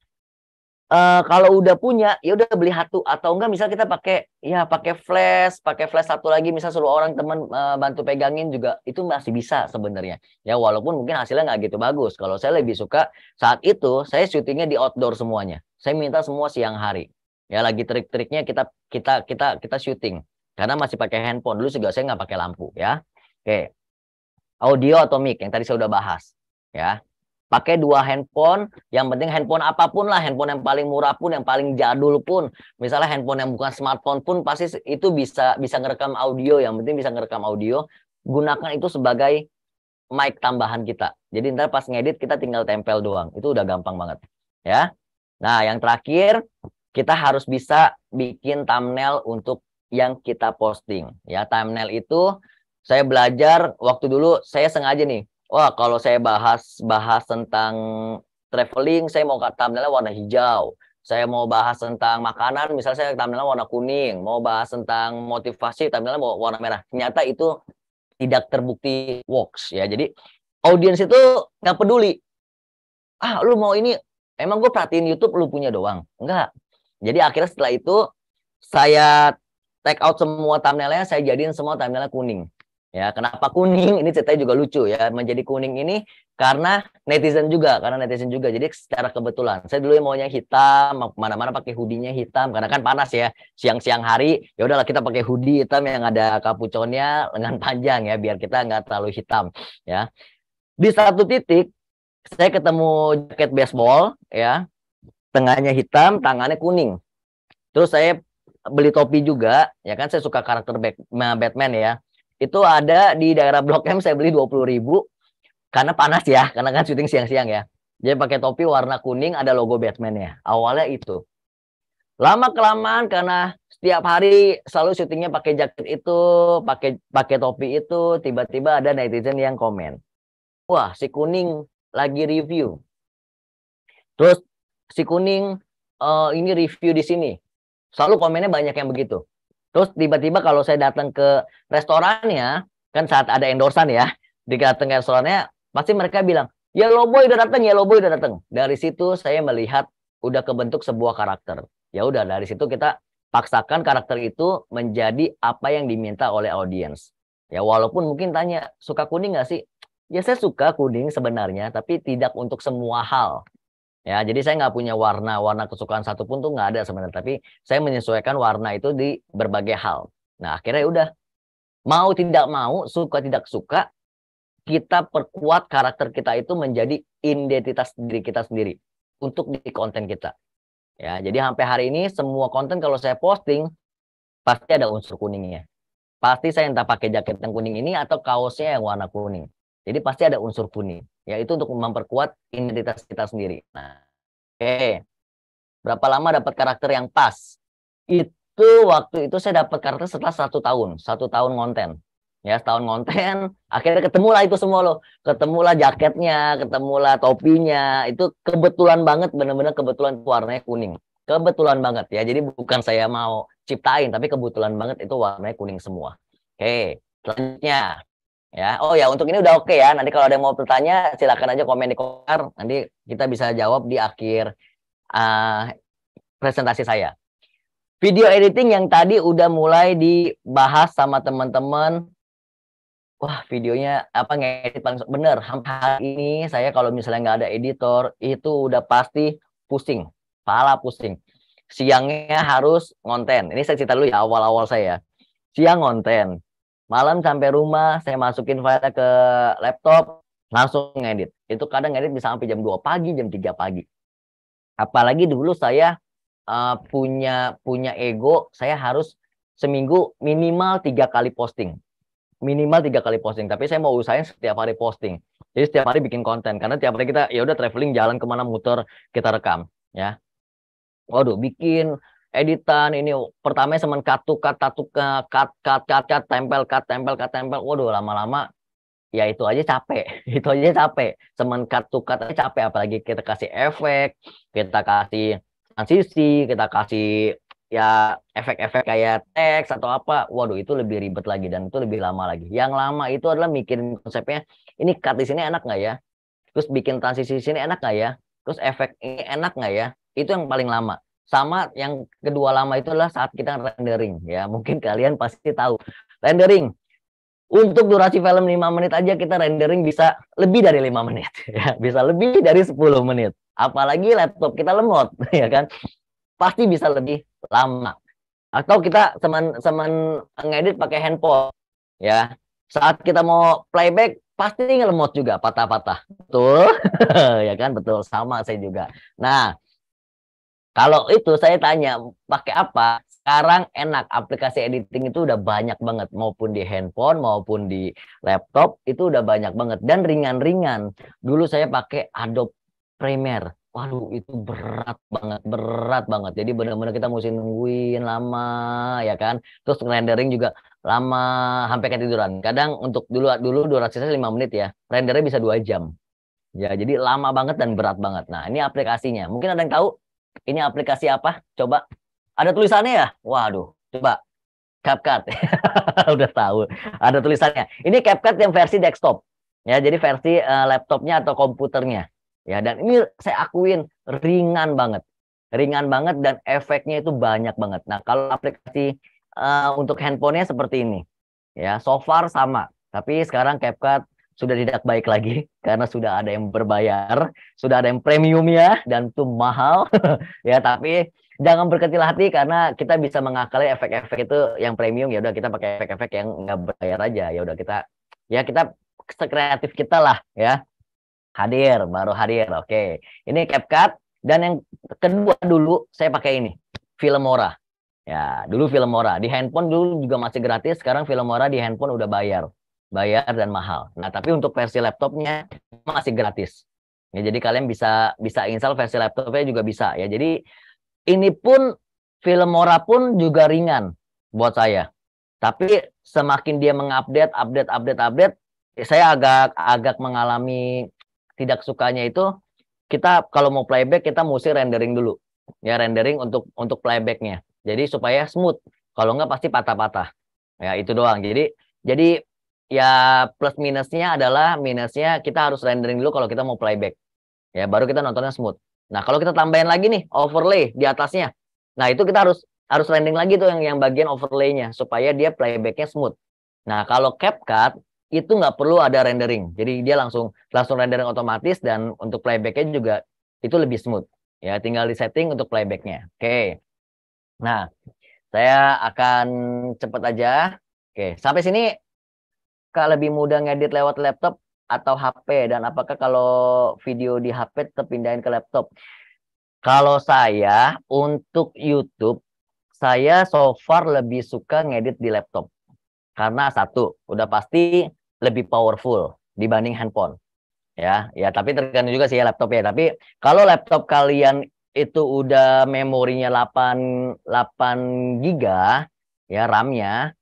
Uh, kalau udah punya ya udah beli satu atau enggak misal kita pakai ya pakai flash pakai flash satu lagi misal seluruh orang teman uh, bantu pegangin juga itu masih bisa sebenarnya ya walaupun mungkin hasilnya nggak gitu bagus kalau saya lebih suka saat itu saya syutingnya di outdoor semuanya saya minta semua siang hari ya lagi trik-triknya kita kita kita kita syuting karena masih pakai handphone dulu juga saya nggak pakai lampu ya oke audio atau mic yang tadi saya udah bahas ya pakai dua handphone yang penting handphone apapun lah handphone yang paling murah pun yang paling jadul pun misalnya handphone yang bukan smartphone pun pasti itu bisa bisa ngerekam audio yang penting bisa ngerekam audio gunakan itu sebagai mic tambahan kita jadi ntar pas ngedit kita tinggal tempel doang itu udah gampang banget ya nah yang terakhir kita harus bisa bikin thumbnail untuk yang kita posting ya thumbnail itu saya belajar waktu dulu saya sengaja nih wah kalau saya bahas bahas tentang traveling saya mau thumbnail warna hijau saya mau bahas tentang makanan misalnya saya thumbnailnya warna kuning mau bahas tentang motivasi thumbnailnya warna merah ternyata itu tidak terbukti works ya jadi audiens itu nggak peduli ah lu mau ini emang gue perhatiin YouTube lu punya doang enggak jadi akhirnya setelah itu saya take out semua thumbnailnya saya jadiin semua thumbnailnya kuning Ya, kenapa kuning? Ini ceritanya juga lucu ya. Menjadi kuning ini karena netizen juga, karena netizen juga. Jadi secara kebetulan. Saya dulu maunya hitam, mana-mana pakai hoodie-nya hitam karena kan panas ya. Siang-siang hari ya udahlah kita pakai hoodie hitam yang ada kapuconnya lengan [laughs] panjang ya biar kita nggak terlalu hitam ya. Di satu titik saya ketemu jaket baseball ya. Tengahnya hitam, tangannya kuning. Terus saya beli topi juga, ya kan saya suka karakter Batman ya itu ada di daerah Blok M saya beli 20 ribu karena panas ya, karena kan syuting siang-siang ya. Jadi pakai topi warna kuning ada logo Batman ya. Awalnya itu. Lama kelamaan karena setiap hari selalu syutingnya pakai jaket itu, pakai pakai topi itu, tiba-tiba ada netizen yang komen. Wah, si kuning lagi review. Terus si kuning uh, ini review di sini. Selalu komennya banyak yang begitu. Terus tiba-tiba kalau saya datang ke restorannya, kan saat ada endorsan ya, [laughs] di ke restorannya, pasti mereka bilang, ya lo Boy udah datang, lo Boy udah datang. Dari situ saya melihat udah kebentuk sebuah karakter. Ya udah dari situ kita paksakan karakter itu menjadi apa yang diminta oleh audiens. Ya walaupun mungkin tanya, suka kuning nggak sih? Ya saya suka kuning sebenarnya, tapi tidak untuk semua hal. Ya, jadi saya nggak punya warna warna kesukaan satu pun tuh nggak ada sebenarnya. Tapi saya menyesuaikan warna itu di berbagai hal. Nah, akhirnya ya udah mau tidak mau, suka tidak suka, kita perkuat karakter kita itu menjadi identitas diri kita sendiri untuk di konten kita. Ya, jadi sampai hari ini semua konten kalau saya posting pasti ada unsur kuningnya. Pasti saya entah pakai jaket yang kuning ini atau kaosnya yang warna kuning. Jadi pasti ada unsur kuning, yaitu untuk memperkuat identitas kita sendiri. Nah, oke. Okay. Berapa lama dapat karakter yang pas? Itu waktu itu saya dapat karakter setelah satu tahun, satu tahun ngonten. Ya, setahun ngonten, [laughs] akhirnya ketemulah itu semua loh. Ketemulah jaketnya, ketemulah topinya. Itu kebetulan banget, bener-bener kebetulan warnanya kuning. Kebetulan banget ya, jadi bukan saya mau ciptain, tapi kebetulan banget itu warnanya kuning semua. Oke, okay. selanjutnya Ya, oh ya untuk ini udah oke okay ya. Nanti kalau ada yang mau bertanya silakan aja komen di komentar. Nanti kita bisa jawab di akhir uh, presentasi saya. Video editing yang tadi udah mulai dibahas sama teman-teman. Wah, videonya apa ngedit paling bener. Hari ini saya kalau misalnya nggak ada editor itu udah pasti pusing, pala pusing. Siangnya harus ngonten. Ini saya cerita dulu ya awal-awal saya. Siang ngonten, malam sampai rumah saya masukin file ke laptop langsung ngedit itu kadang ngedit bisa sampai jam 2 pagi jam 3 pagi apalagi dulu saya uh, punya punya ego saya harus seminggu minimal tiga kali posting minimal tiga kali posting tapi saya mau usahain setiap hari posting jadi setiap hari bikin konten karena tiap hari kita ya udah traveling jalan kemana muter kita rekam ya waduh bikin editan ini pertama semen katuk kat tatu eh, kat kat kat kat tempel kat tempel kat tempel waduh lama-lama ya itu aja capek [laughs] itu aja capek semen katuk kat aja capek apalagi kita kasih efek kita kasih transisi kita kasih ya efek-efek kayak teks atau apa waduh itu lebih ribet lagi dan itu lebih lama lagi yang lama itu adalah mikirin konsepnya ini cut di sini enak nggak ya terus bikin transisi di sini enak nggak ya terus efek ini enak nggak ya itu yang paling lama sama yang kedua lama itu adalah saat kita rendering ya. Mungkin kalian pasti tahu. Rendering. Untuk durasi film 5 menit aja kita rendering bisa lebih dari 5 menit [laughs] ya. Bisa lebih dari 10 menit. Apalagi laptop kita lemot [laughs] ya kan. Pasti bisa lebih lama. Atau kita teman-teman ngedit pakai handphone ya. Saat kita mau playback pasti ngelemot juga patah-patah. Betul? [laughs] ya kan? Betul. Sama saya juga. Nah, kalau itu saya tanya pakai apa? Sekarang enak aplikasi editing itu udah banyak banget maupun di handphone maupun di laptop itu udah banyak banget dan ringan-ringan. Dulu saya pakai Adobe Premiere. Waduh itu berat banget, berat banget. Jadi benar-benar kita mesti nungguin lama ya kan. Terus rendering juga lama sampai ketiduran. Kadang untuk dulu dulu durasi saya 5 menit ya. Rendernya bisa dua jam. Ya, jadi lama banget dan berat banget. Nah, ini aplikasinya. Mungkin ada yang tahu ini aplikasi apa? Coba. Ada tulisannya ya? Waduh, coba. CapCut. [laughs] Udah tahu. Ada tulisannya. Ini CapCut yang versi desktop. Ya, jadi versi uh, laptopnya atau komputernya. Ya, dan ini saya akuin ringan banget. Ringan banget dan efeknya itu banyak banget. Nah, kalau aplikasi uh, untuk handphonenya seperti ini. Ya, so far sama. Tapi sekarang CapCut sudah tidak baik lagi [laughs] karena sudah ada yang berbayar, sudah ada yang premium ya dan itu mahal [laughs] ya tapi jangan berkecil hati karena kita bisa mengakali efek-efek itu yang premium ya udah kita pakai efek-efek yang nggak berbayar aja ya udah kita ya kita sekreatif kita lah ya hadir baru hadir oke ini CapCut dan yang kedua dulu saya pakai ini Filmora ya dulu Filmora di handphone dulu juga masih gratis sekarang Filmora di handphone udah bayar bayar dan mahal. Nah, tapi untuk versi laptopnya masih gratis. Ya, jadi kalian bisa bisa install versi laptopnya juga bisa ya. Jadi ini pun Filmora pun juga ringan buat saya. Tapi semakin dia mengupdate, update, update, update, ya, saya agak agak mengalami tidak sukanya itu kita kalau mau playback kita mesti rendering dulu ya rendering untuk untuk playbacknya jadi supaya smooth kalau nggak pasti patah-patah ya itu doang jadi jadi ya plus minusnya adalah minusnya kita harus rendering dulu kalau kita mau playback. Ya, baru kita nontonnya smooth. Nah, kalau kita tambahin lagi nih overlay di atasnya. Nah, itu kita harus harus rendering lagi tuh yang yang bagian overlaynya supaya dia playbacknya smooth. Nah, kalau CapCut itu nggak perlu ada rendering. Jadi dia langsung langsung rendering otomatis dan untuk playback-nya juga itu lebih smooth. Ya, tinggal di setting untuk playback-nya. Oke. Okay. Nah, saya akan cepat aja. Oke, sampai sini Kak lebih mudah ngedit lewat laptop atau HP dan apakah kalau video di HP terpindahin ke laptop? Kalau saya untuk YouTube saya so far lebih suka ngedit di laptop karena satu udah pasti lebih powerful dibanding handphone ya ya tapi tergantung juga sih ya laptop ya tapi kalau laptop kalian itu udah memorinya 8 8 giga ya RAM-nya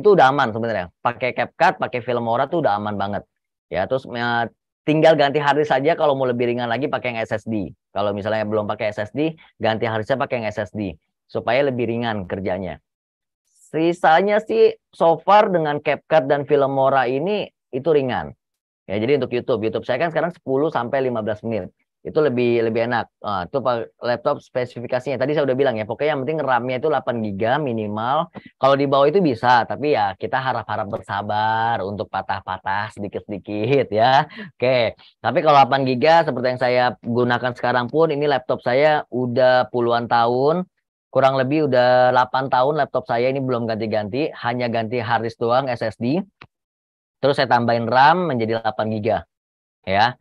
itu udah aman sebenarnya. Pakai CapCut, pakai Filmora tuh udah aman banget. Ya, terus ya, tinggal ganti hari saja kalau mau lebih ringan lagi pakai yang SSD. Kalau misalnya belum pakai SSD, ganti harddisknya pakai yang SSD supaya lebih ringan kerjanya. Sisanya sih so far dengan CapCut dan Filmora ini itu ringan. Ya, jadi untuk YouTube, YouTube saya kan sekarang 10 sampai 15 menit itu lebih lebih enak. Nah, itu laptop spesifikasinya. Tadi saya udah bilang ya, pokoknya yang penting RAM-nya itu 8 GB minimal. Kalau di bawah itu bisa, tapi ya kita harap-harap bersabar untuk patah-patah sedikit-sedikit ya. Oke. Tapi kalau 8 GB seperti yang saya gunakan sekarang pun ini laptop saya udah puluhan tahun kurang lebih udah 8 tahun laptop saya ini belum ganti-ganti, hanya ganti hard disk doang SSD. Terus saya tambahin RAM menjadi 8 GB. Ya.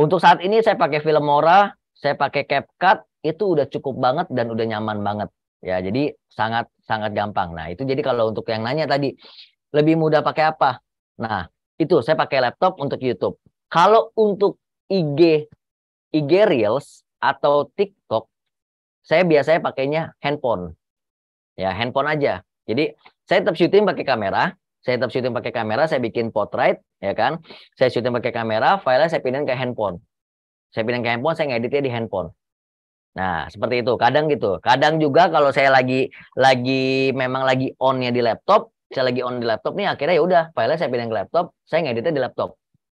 Untuk saat ini saya pakai Filmora, saya pakai CapCut, itu udah cukup banget dan udah nyaman banget. Ya, jadi sangat sangat gampang. Nah, itu jadi kalau untuk yang nanya tadi lebih mudah pakai apa? Nah, itu saya pakai laptop untuk YouTube. Kalau untuk IG IG Reels atau TikTok, saya biasanya pakainya handphone. Ya, handphone aja. Jadi, saya tetap syuting pakai kamera, saya tetap syuting pakai kamera, saya bikin portrait, ya kan? Saya syuting pakai kamera, filenya saya pindahin ke handphone. Saya pindahin ke handphone, saya ngeditnya di handphone. Nah, seperti itu. Kadang gitu. Kadang juga kalau saya lagi lagi memang lagi onnya di laptop, saya lagi on di laptop nih akhirnya ya udah, filenya saya pindahin ke laptop, saya ngeditnya di laptop.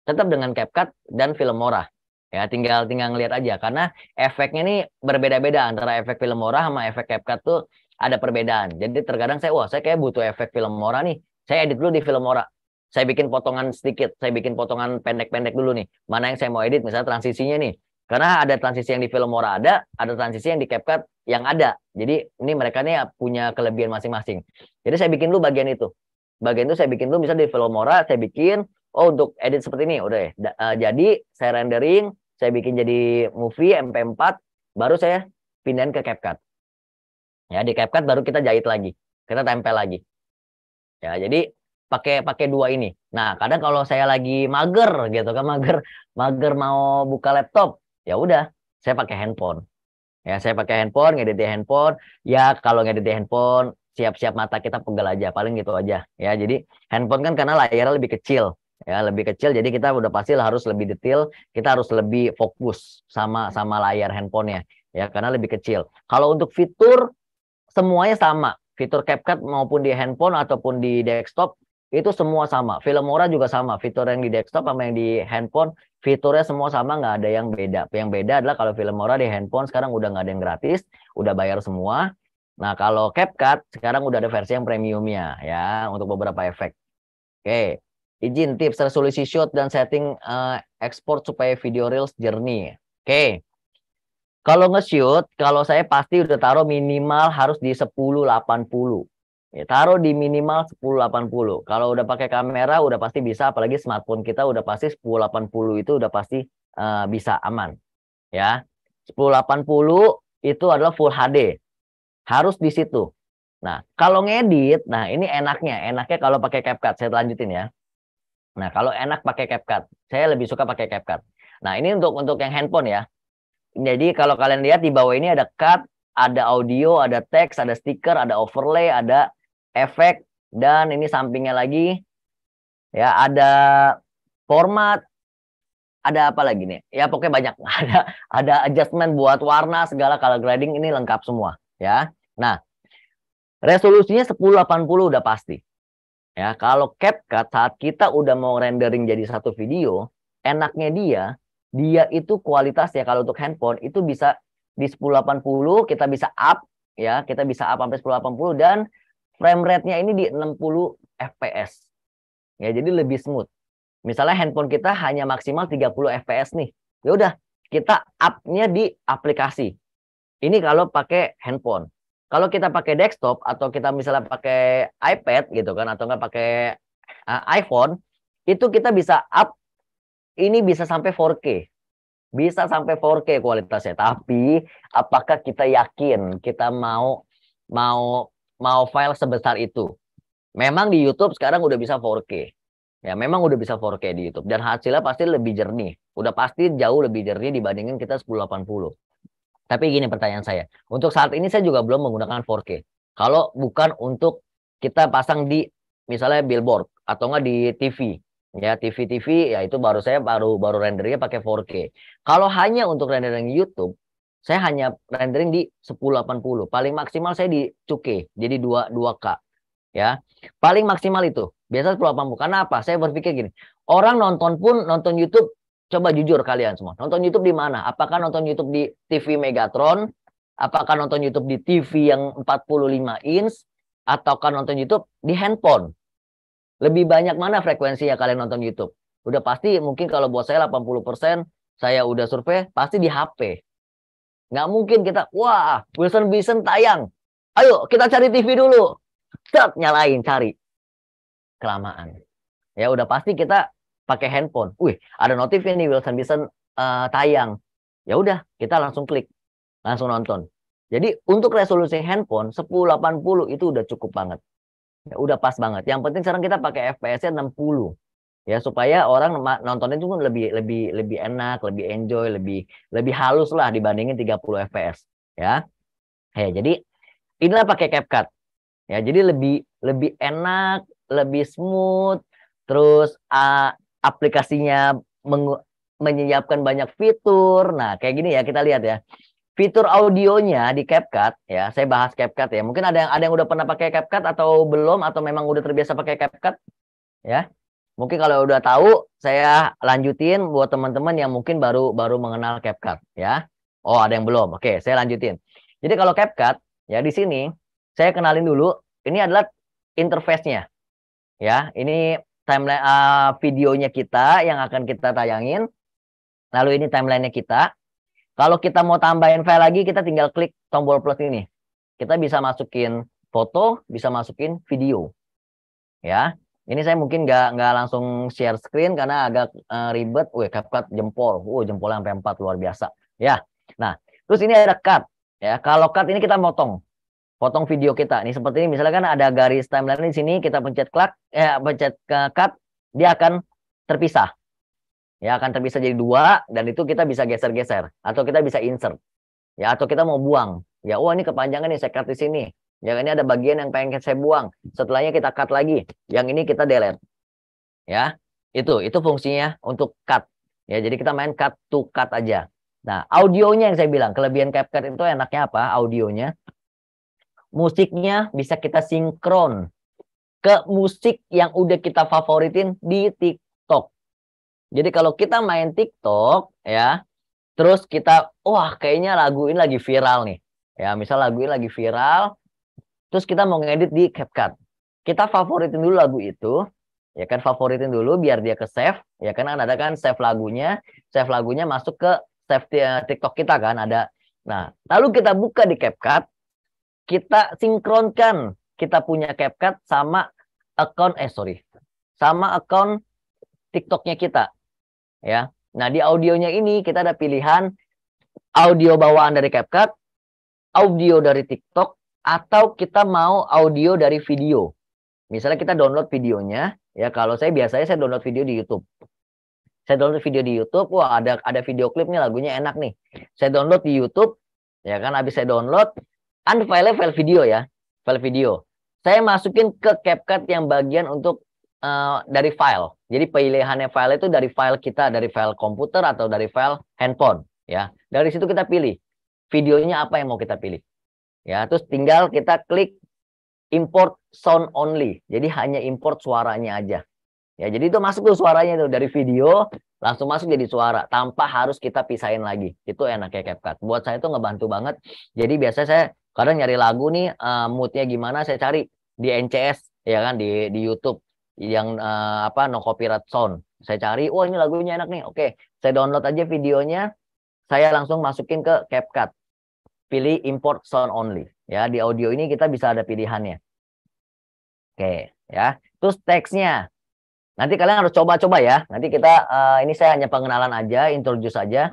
Tetap dengan CapCut dan Filmora Ya, tinggal tinggal ngelihat aja karena efeknya ini berbeda-beda antara efek Filmora sama efek CapCut tuh ada perbedaan. Jadi terkadang saya wah, saya kayak butuh efek Filmora nih. Saya edit dulu di Filmora saya bikin potongan sedikit, saya bikin potongan pendek-pendek dulu nih. Mana yang saya mau edit, misalnya transisinya nih. Karena ada transisi yang di Filmora ada, ada transisi yang di CapCut yang ada. Jadi ini mereka nih punya kelebihan masing-masing. Jadi saya bikin dulu bagian itu. Bagian itu saya bikin dulu, misalnya di Filmora saya bikin, oh untuk edit seperti ini, udah ya. uh, jadi saya rendering, saya bikin jadi movie MP4, baru saya pindahin ke CapCut. Ya di CapCut baru kita jahit lagi, kita tempel lagi. Ya jadi pakai pakai dua ini. Nah, kadang kalau saya lagi mager gitu kan mager mager mau buka laptop, ya udah saya pakai handphone. Ya, saya pakai handphone, ngedit di handphone. Ya, kalau ngedit di handphone, siap-siap mata kita pegal aja, paling gitu aja. Ya, jadi handphone kan karena layarnya lebih kecil, ya lebih kecil jadi kita udah pasti harus lebih detail kita harus lebih fokus sama sama layar handphonenya ya karena lebih kecil kalau untuk fitur semuanya sama fitur CapCut maupun di handphone ataupun di desktop itu semua sama. Filmora juga sama. Fitur yang di desktop sama yang di handphone, fiturnya semua sama, nggak ada yang beda. Yang beda adalah kalau Filmora di handphone sekarang udah nggak ada yang gratis, udah bayar semua. Nah, kalau CapCut sekarang udah ada versi yang premiumnya ya untuk beberapa efek. Oke, izin tips resolusi shoot dan setting uh, eh, ekspor supaya video reels jernih. Oke. Kalau nge-shoot, kalau saya pasti udah taruh minimal harus di 1080 Ya, taruh di minimal 1080. Kalau udah pakai kamera udah pasti bisa, apalagi smartphone kita udah pasti 1080 itu udah pasti uh, bisa aman. Ya. 1080 itu adalah full HD. Harus di situ. Nah, kalau ngedit, nah ini enaknya, enaknya kalau pakai CapCut, saya lanjutin ya. Nah, kalau enak pakai CapCut, saya lebih suka pakai CapCut. Nah, ini untuk untuk yang handphone ya. Jadi kalau kalian lihat di bawah ini ada cut, ada audio, ada teks, ada stiker, ada overlay, ada efek dan ini sampingnya lagi ya ada format ada apa lagi nih ya pokoknya banyak [laughs] ada ada adjustment buat warna segala color grading ini lengkap semua ya nah resolusinya 1080 udah pasti ya kalau CapCut saat kita udah mau rendering jadi satu video enaknya dia dia itu kualitas ya kalau untuk handphone itu bisa di 1080 kita bisa up ya kita bisa up sampai 1080 dan frame rate-nya ini di 60 fps. Ya, jadi lebih smooth. Misalnya handphone kita hanya maksimal 30 fps nih. Ya udah, kita up-nya di aplikasi. Ini kalau pakai handphone. Kalau kita pakai desktop atau kita misalnya pakai iPad gitu kan atau enggak pakai uh, iPhone, itu kita bisa up ini bisa sampai 4K bisa sampai 4K kualitasnya. Tapi apakah kita yakin kita mau mau mau file sebesar itu. Memang di YouTube sekarang udah bisa 4K. Ya, memang udah bisa 4K di YouTube dan hasilnya pasti lebih jernih. Udah pasti jauh lebih jernih dibandingkan kita 1080. Tapi gini pertanyaan saya, untuk saat ini saya juga belum menggunakan 4K. Kalau bukan untuk kita pasang di misalnya billboard atau enggak di TV, ya TV TV ya itu baru saya baru baru rendernya pakai 4K. Kalau hanya untuk rendering YouTube, saya hanya rendering di 1080. Paling maksimal saya di 2 jadi 2 2K. Ya. Paling maksimal itu. Biasa 1080. Karena apa? Saya berpikir gini, orang nonton pun nonton YouTube Coba jujur kalian semua, nonton YouTube di mana? Apakah nonton YouTube di TV Megatron? Apakah nonton YouTube di TV yang 45 inch? Ataukah nonton YouTube di handphone? Lebih banyak mana frekuensi frekuensinya kalian nonton YouTube? Udah pasti mungkin kalau buat saya 80% saya udah survei, pasti di HP. Nggak mungkin kita, wah Wilson Bison tayang. Ayo kita cari TV dulu. Cet, nyalain, cari. Kelamaan. Ya udah pasti kita pakai handphone. Wih, ada notif ini Wilson Bison uh, eh, tayang. Ya udah, kita langsung klik. Langsung nonton. Jadi untuk resolusi handphone 1080 itu udah cukup banget. Ya, udah pas banget. Yang penting sekarang kita pakai FPS-nya 60 ya supaya orang nontonnya juga kan lebih lebih lebih enak, lebih enjoy, lebih lebih halus lah dibandingin 30 fps ya. Ya, jadi inilah pakai CapCut. Ya, jadi lebih lebih enak, lebih smooth, terus uh, aplikasinya menyiapkan banyak fitur. Nah, kayak gini ya kita lihat ya. Fitur audionya di CapCut ya, saya bahas CapCut ya. Mungkin ada yang ada yang udah pernah pakai CapCut atau belum atau memang udah terbiasa pakai CapCut ya mungkin kalau udah tahu saya lanjutin buat teman-teman yang mungkin baru baru mengenal CapCut ya. Oh, ada yang belum. Oke, saya lanjutin. Jadi kalau CapCut ya di sini saya kenalin dulu ini adalah interface-nya. Ya, ini timeline uh, videonya kita yang akan kita tayangin. Lalu ini timelinenya kita. Kalau kita mau tambahin file lagi, kita tinggal klik tombol plus ini. Kita bisa masukin foto, bisa masukin video. Ya, ini saya mungkin nggak nggak langsung share screen karena agak uh, ribet. Wih, CapCut jempol. Uh, jempolnya sampai empat luar biasa. Ya. Nah, terus ini ada cut. Ya, kalau cut ini kita motong. Potong video kita. Ini seperti ini misalnya kan ada garis timeline di sini, kita pencet klak, eh pencet ke eh, cut, dia akan terpisah. Ya, akan terpisah jadi dua dan itu kita bisa geser-geser atau kita bisa insert. Ya, atau kita mau buang. Ya, oh ini kepanjangan nih, saya cut di sini. Yang ini ada bagian yang pengen saya buang. Setelahnya kita cut lagi. Yang ini kita delete. Ya, itu itu fungsinya untuk cut. Ya, jadi kita main cut to cut aja. Nah, audionya yang saya bilang, kelebihan CapCut itu enaknya apa? Audionya. Musiknya bisa kita sinkron ke musik yang udah kita favoritin di TikTok. Jadi kalau kita main TikTok ya, terus kita wah kayaknya lagu ini lagi viral nih. Ya, misal lagu ini lagi viral, Terus kita mau ngedit di CapCut. Kita favoritin dulu lagu itu, ya kan favoritin dulu biar dia ke save, ya kan? kan ada kan save lagunya, save lagunya masuk ke save TikTok kita kan ada. Nah, lalu kita buka di CapCut, kita sinkronkan kita punya CapCut sama account eh sorry, sama account TikToknya kita, ya. Nah, di audionya ini kita ada pilihan audio bawaan dari CapCut, audio dari TikTok, atau kita mau audio dari video. Misalnya kita download videonya, ya kalau saya biasanya saya download video di YouTube. Saya download video di YouTube, wah ada ada video klip nih lagunya enak nih. Saya download di YouTube, ya kan habis saya download, unfile file file video ya, file video. Saya masukin ke CapCut yang bagian untuk uh, dari file. Jadi pilihannya file itu dari file kita, dari file komputer atau dari file handphone, ya. Dari situ kita pilih videonya apa yang mau kita pilih. Ya, terus tinggal kita klik import sound only. Jadi hanya import suaranya aja. Ya, jadi itu masuk tuh suaranya tuh dari video langsung masuk jadi suara tanpa harus kita pisahin lagi. Itu enak enaknya CapCut. Buat saya itu ngebantu banget. Jadi biasanya saya kadang nyari lagu nih uh, moodnya gimana saya cari di NCS ya kan di di YouTube yang uh, apa no copyright sound. Saya cari, oh ini lagunya enak nih. Oke, saya download aja videonya. Saya langsung masukin ke CapCut pilih import sound only. Ya, di audio ini kita bisa ada pilihannya. Oke, ya. Terus teksnya. Nanti kalian harus coba-coba ya. Nanti kita uh, ini saya hanya pengenalan aja, introduce saja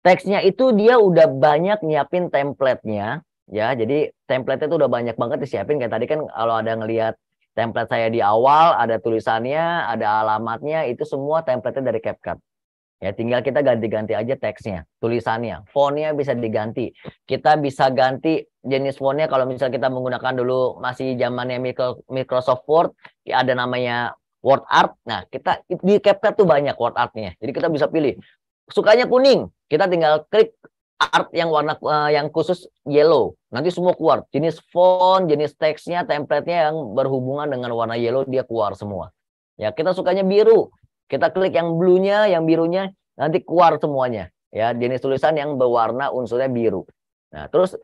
Teksnya itu dia udah banyak nyiapin template-nya ya. Jadi template-nya itu udah banyak banget disiapin kayak tadi kan kalau ada ngelihat template saya di awal, ada tulisannya, ada alamatnya, itu semua template-nya dari CapCut. Ya, tinggal kita ganti-ganti aja teksnya, tulisannya, fontnya bisa diganti. Kita bisa ganti jenis fontnya kalau misalnya kita menggunakan dulu masih zamannya Microsoft Word, ya ada namanya word art. Nah, kita di CapCut tuh banyak word artnya. Jadi kita bisa pilih. Sukanya kuning, kita tinggal klik art yang warna uh, yang khusus yellow. Nanti semua keluar. Jenis font, jenis teksnya, template-nya yang berhubungan dengan warna yellow dia keluar semua. Ya, kita sukanya biru. Kita klik yang blue yang birunya, nanti keluar semuanya. Ya, jenis tulisan yang berwarna unsurnya biru. Nah, terus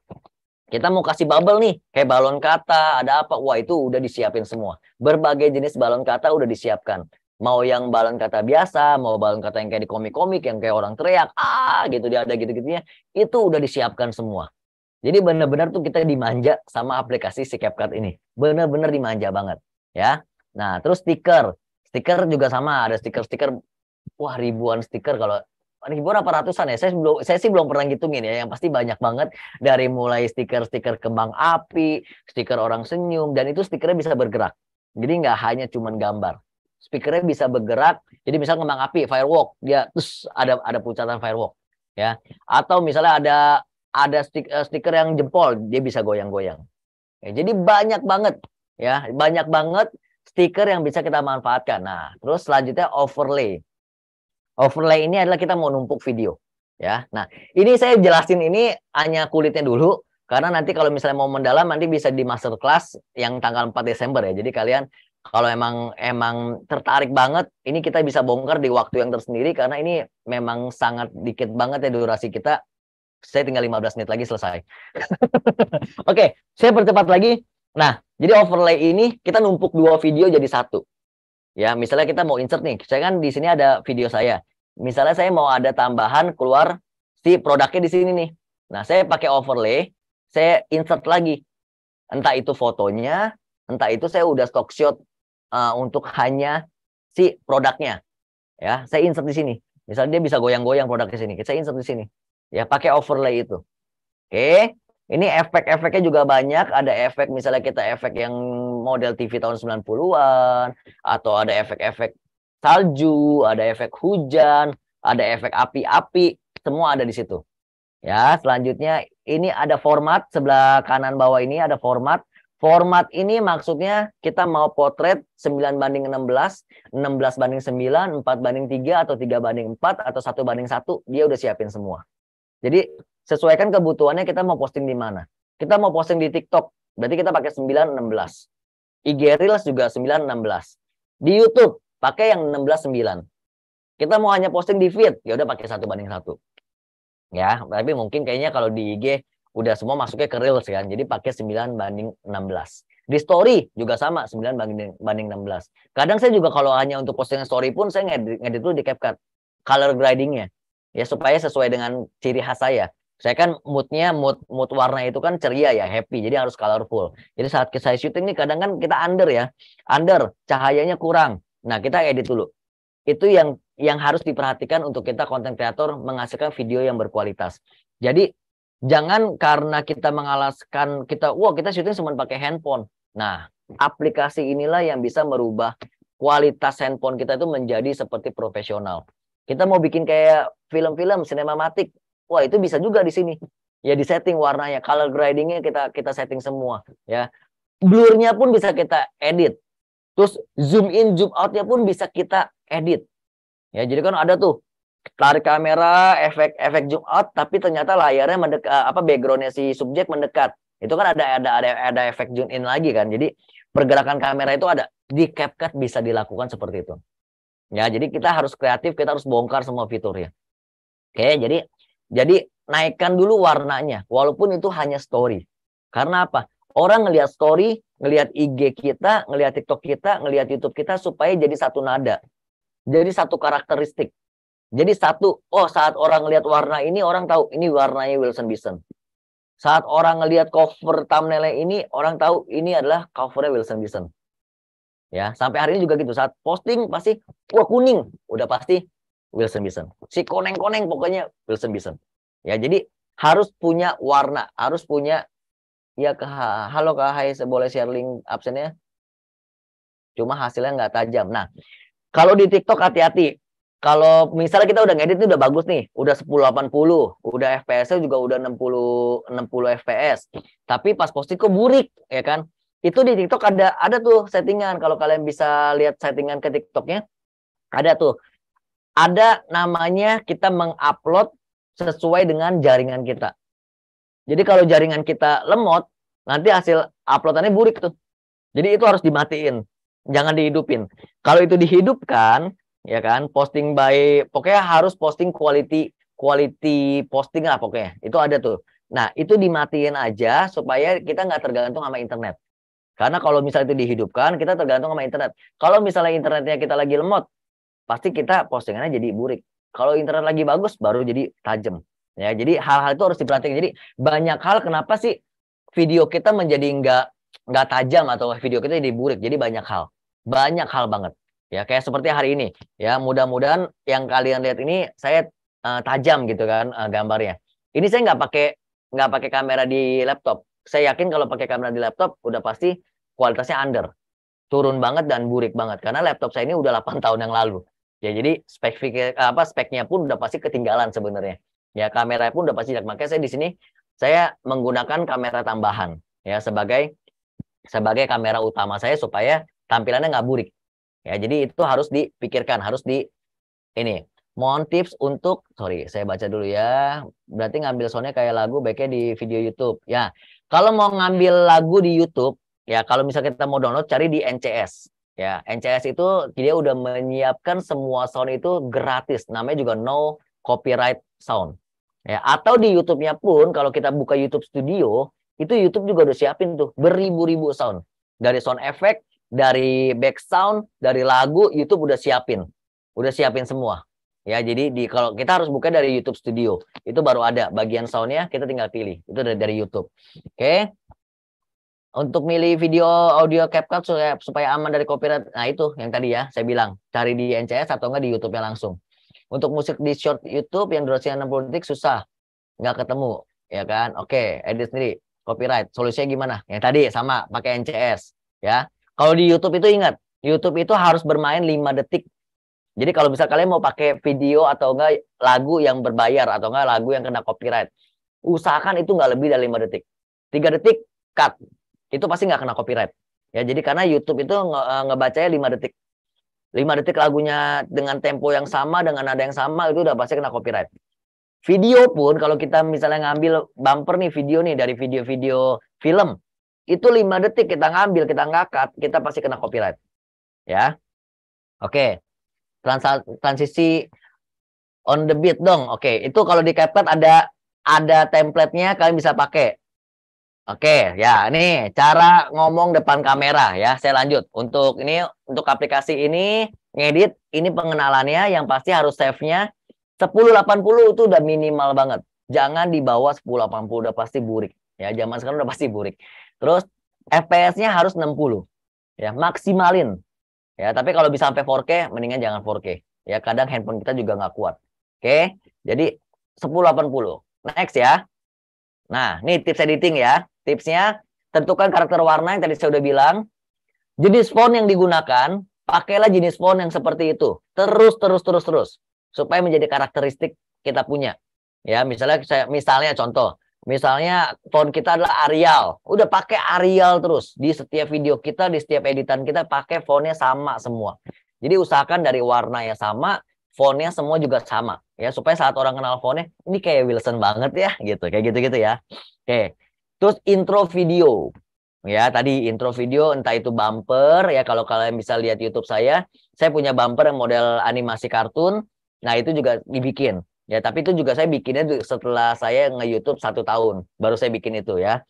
kita mau kasih bubble nih, kayak balon kata, ada apa? Wah, itu udah disiapin semua. Berbagai jenis balon kata udah disiapkan. Mau yang balon kata biasa, mau balon kata yang kayak di komik-komik, yang kayak orang teriak, ah gitu, dia ada gitu-gitunya. Itu udah disiapkan semua. Jadi benar-benar tuh kita dimanja sama aplikasi si CapCut ini. Benar-benar dimanja banget. ya. Nah, terus stiker. Stiker juga sama, ada stiker-stiker wah ribuan stiker kalau ribuan apa ratusan ya. Saya belum saya sih belum pernah ngitungin ya. Yang pasti banyak banget dari mulai stiker-stiker kembang api, stiker orang senyum dan itu stikernya bisa bergerak. Jadi nggak hanya cuman gambar. Speakernya bisa bergerak. Jadi misal kembang api, firework, dia terus ada ada puncatan firework ya. Atau misalnya ada ada eh, stiker yang jempol, dia bisa goyang-goyang. Ya, jadi banyak banget ya, banyak banget stiker yang bisa kita manfaatkan. Nah, terus selanjutnya overlay. Overlay ini adalah kita mau numpuk video, ya. Nah, ini saya jelasin ini hanya kulitnya dulu karena nanti kalau misalnya mau mendalam nanti bisa di masterclass yang tanggal 4 Desember ya. Jadi kalian kalau emang emang tertarik banget, ini kita bisa bongkar di waktu yang tersendiri karena ini memang sangat dikit banget ya durasi kita. Saya tinggal 15 menit lagi selesai. [laughs] Oke, okay, saya percepat lagi. Nah, jadi overlay ini kita numpuk dua video jadi satu. Ya, misalnya kita mau insert nih. Saya kan di sini ada video saya. Misalnya saya mau ada tambahan keluar si produknya di sini nih. Nah, saya pakai overlay, saya insert lagi. Entah itu fotonya, entah itu saya udah stock shot uh, untuk hanya si produknya. Ya, saya insert di sini. Misalnya dia bisa goyang-goyang produk di sini. Saya insert di sini. Ya, pakai overlay itu. Oke. Okay. Ini efek-efeknya juga banyak, ada efek misalnya kita efek yang model TV tahun 90-an, atau ada efek-efek salju, ada efek hujan, ada efek api-api, semua ada di situ. Ya, selanjutnya ini ada format sebelah kanan bawah ini ada format. Format ini maksudnya kita mau potret 9 banding 16, 16 banding 9, 4 banding 3, atau 3 banding 4, atau 1 banding 1. Dia udah siapin semua. Jadi sesuaikan kebutuhannya kita mau posting di mana. Kita mau posting di TikTok, berarti kita pakai 916. IG Reels juga 916. Di YouTube pakai yang 169. Kita mau hanya posting di feed, ya udah pakai satu banding satu. Ya, tapi mungkin kayaknya kalau di IG udah semua masuknya ke Reels kan. Jadi pakai 9 banding 16. Di story juga sama, 9 banding, banding 16. Kadang saya juga kalau hanya untuk postingan story pun saya ngedit, ngedit dulu di CapCut. Color gradingnya. Ya, supaya sesuai dengan ciri khas saya saya kan moodnya mood mood warna itu kan ceria ya happy jadi harus colorful jadi saat saya syuting ini kadang kan kita under ya under cahayanya kurang nah kita edit dulu itu yang yang harus diperhatikan untuk kita konten kreator menghasilkan video yang berkualitas jadi jangan karena kita mengalaskan kita wow kita syuting cuma pakai handphone nah aplikasi inilah yang bisa merubah kualitas handphone kita itu menjadi seperti profesional kita mau bikin kayak film-film sinematik Wah, itu bisa juga di sini. Ya di setting warnanya, color gradingnya kita kita setting semua ya. Blurnya pun bisa kita edit. Terus zoom in, zoom outnya pun bisa kita edit. Ya, jadi kan ada tuh tarik kamera, efek efek zoom out, tapi ternyata layarnya mendekat, eh, apa backgroundnya si subjek mendekat. Itu kan ada ada ada ada efek zoom in lagi kan. Jadi pergerakan kamera itu ada di CapCut bisa dilakukan seperti itu. Ya, jadi kita harus kreatif, kita harus bongkar semua fiturnya. Oke, jadi jadi naikkan dulu warnanya, walaupun itu hanya story. Karena apa? Orang ngelihat story, ngelihat IG kita, ngelihat TikTok kita, ngelihat YouTube kita supaya jadi satu nada. Jadi satu karakteristik. Jadi satu, oh saat orang ngelihat warna ini, orang tahu ini warnanya Wilson Bison. Saat orang ngelihat cover thumbnail ini, orang tahu ini adalah covernya Wilson Bison. Ya, sampai hari ini juga gitu. Saat posting pasti, wah kuning, udah pasti Wilson Bison. Si koneng-koneng pokoknya Wilson Bison. Ya, jadi harus punya warna, harus punya ya ke halo ke hai boleh share link absennya. Cuma hasilnya nggak tajam. Nah, kalau di TikTok hati-hati. Kalau misalnya kita udah ngedit nih udah bagus nih, udah 1080, udah fps juga udah 60 60 FPS. Tapi pas posting kok burik, ya kan? Itu di TikTok ada ada tuh settingan kalau kalian bisa lihat settingan ke TikToknya. Ada tuh ada namanya kita mengupload sesuai dengan jaringan kita. Jadi kalau jaringan kita lemot, nanti hasil uploadannya burik tuh. Jadi itu harus dimatiin, jangan dihidupin. Kalau itu dihidupkan, ya kan, posting by pokoknya harus posting quality quality posting lah pokoknya. Itu ada tuh. Nah, itu dimatiin aja supaya kita nggak tergantung sama internet. Karena kalau misalnya itu dihidupkan, kita tergantung sama internet. Kalau misalnya internetnya kita lagi lemot, pasti kita postingannya jadi burik. Kalau internet lagi bagus baru jadi tajam. Ya, jadi hal-hal itu harus diperhatikan. Jadi banyak hal kenapa sih video kita menjadi nggak nggak tajam atau video kita jadi burik. Jadi banyak hal, banyak hal banget. Ya, kayak seperti hari ini. Ya, mudah-mudahan yang kalian lihat ini saya uh, tajam gitu kan uh, gambarnya. Ini saya nggak pakai nggak pakai kamera di laptop. Saya yakin kalau pakai kamera di laptop udah pasti kualitasnya under, turun banget dan burik banget. Karena laptop saya ini udah 8 tahun yang lalu. Ya jadi spek apa speknya pun udah pasti ketinggalan sebenarnya. Ya kamera pun udah pasti tidak. Makanya saya di sini saya menggunakan kamera tambahan ya sebagai sebagai kamera utama saya supaya tampilannya nggak burik. Ya jadi itu harus dipikirkan, harus di ini mohon tips untuk sorry saya baca dulu ya berarti ngambil soundnya kayak lagu baiknya di video YouTube ya kalau mau ngambil lagu di YouTube ya kalau misalnya kita mau download cari di NCS Ya, NCS itu dia udah menyiapkan semua sound itu gratis. Namanya juga no copyright sound. Ya, atau di YouTube-nya pun kalau kita buka YouTube Studio, itu YouTube juga udah siapin tuh beribu-ribu sound. Dari sound effect, dari back sound, dari lagu YouTube udah siapin. Udah siapin semua. Ya, jadi di kalau kita harus buka dari YouTube Studio, itu baru ada bagian soundnya kita tinggal pilih. Itu dari, dari YouTube. Oke. Okay? untuk milih video audio CapCut supaya, supaya aman dari copyright. Nah, itu yang tadi ya saya bilang. Cari di NCS atau enggak di YouTube-nya langsung. Untuk musik di short YouTube yang durasinya 60 detik susah. Enggak ketemu, ya kan? Oke, edit sendiri. Copyright. Solusinya gimana? Yang tadi sama, pakai NCS, ya. Kalau di YouTube itu ingat, YouTube itu harus bermain 5 detik. Jadi kalau bisa kalian mau pakai video atau enggak lagu yang berbayar atau enggak lagu yang kena copyright, usahakan itu enggak lebih dari 5 detik. 3 detik cut itu pasti nggak kena copyright. Ya, jadi karena YouTube itu nge eh, ngebacanya lima detik. lima detik lagunya dengan tempo yang sama, dengan nada yang sama, itu udah pasti kena copyright. Video pun, kalau kita misalnya ngambil bumper nih video nih dari video-video film, itu lima detik kita ngambil, kita ngakat kita pasti kena copyright. Ya. Oke. Trans transisi on the beat dong. Oke, itu kalau di CapCut ada ada templatenya kalian bisa pakai Oke, ya ini cara ngomong depan kamera ya. Saya lanjut. Untuk ini untuk aplikasi ini ngedit ini pengenalannya yang pasti harus save-nya 1080 itu udah minimal banget. Jangan di bawah 1080 udah pasti burik. Ya, zaman sekarang udah pasti burik. Terus FPS-nya harus 60. Ya, maksimalin. Ya, tapi kalau bisa sampai 4K mendingan jangan 4K. Ya, kadang handphone kita juga nggak kuat. Oke. Jadi 1080. Next ya. Nah, ini tips editing ya. Tipsnya, tentukan karakter warna yang tadi saya udah bilang. Jenis font yang digunakan, pakailah jenis font yang seperti itu. Terus, terus, terus, terus. Supaya menjadi karakteristik kita punya. Ya, misalnya saya misalnya contoh, misalnya font kita adalah Arial. Udah pakai Arial terus di setiap video kita, di setiap editan kita pakai fontnya sama semua. Jadi usahakan dari warna yang sama, fontnya semua juga sama ya supaya saat orang kenal fontnya ini kayak Wilson banget ya gitu kayak gitu gitu ya. Oke. Terus intro video. Ya, tadi intro video entah itu bumper ya kalau kalian bisa lihat YouTube saya, saya punya bumper yang model animasi kartun. Nah, itu juga dibikin. Ya, tapi itu juga saya bikinnya setelah saya nge-YouTube satu tahun. Baru saya bikin itu ya.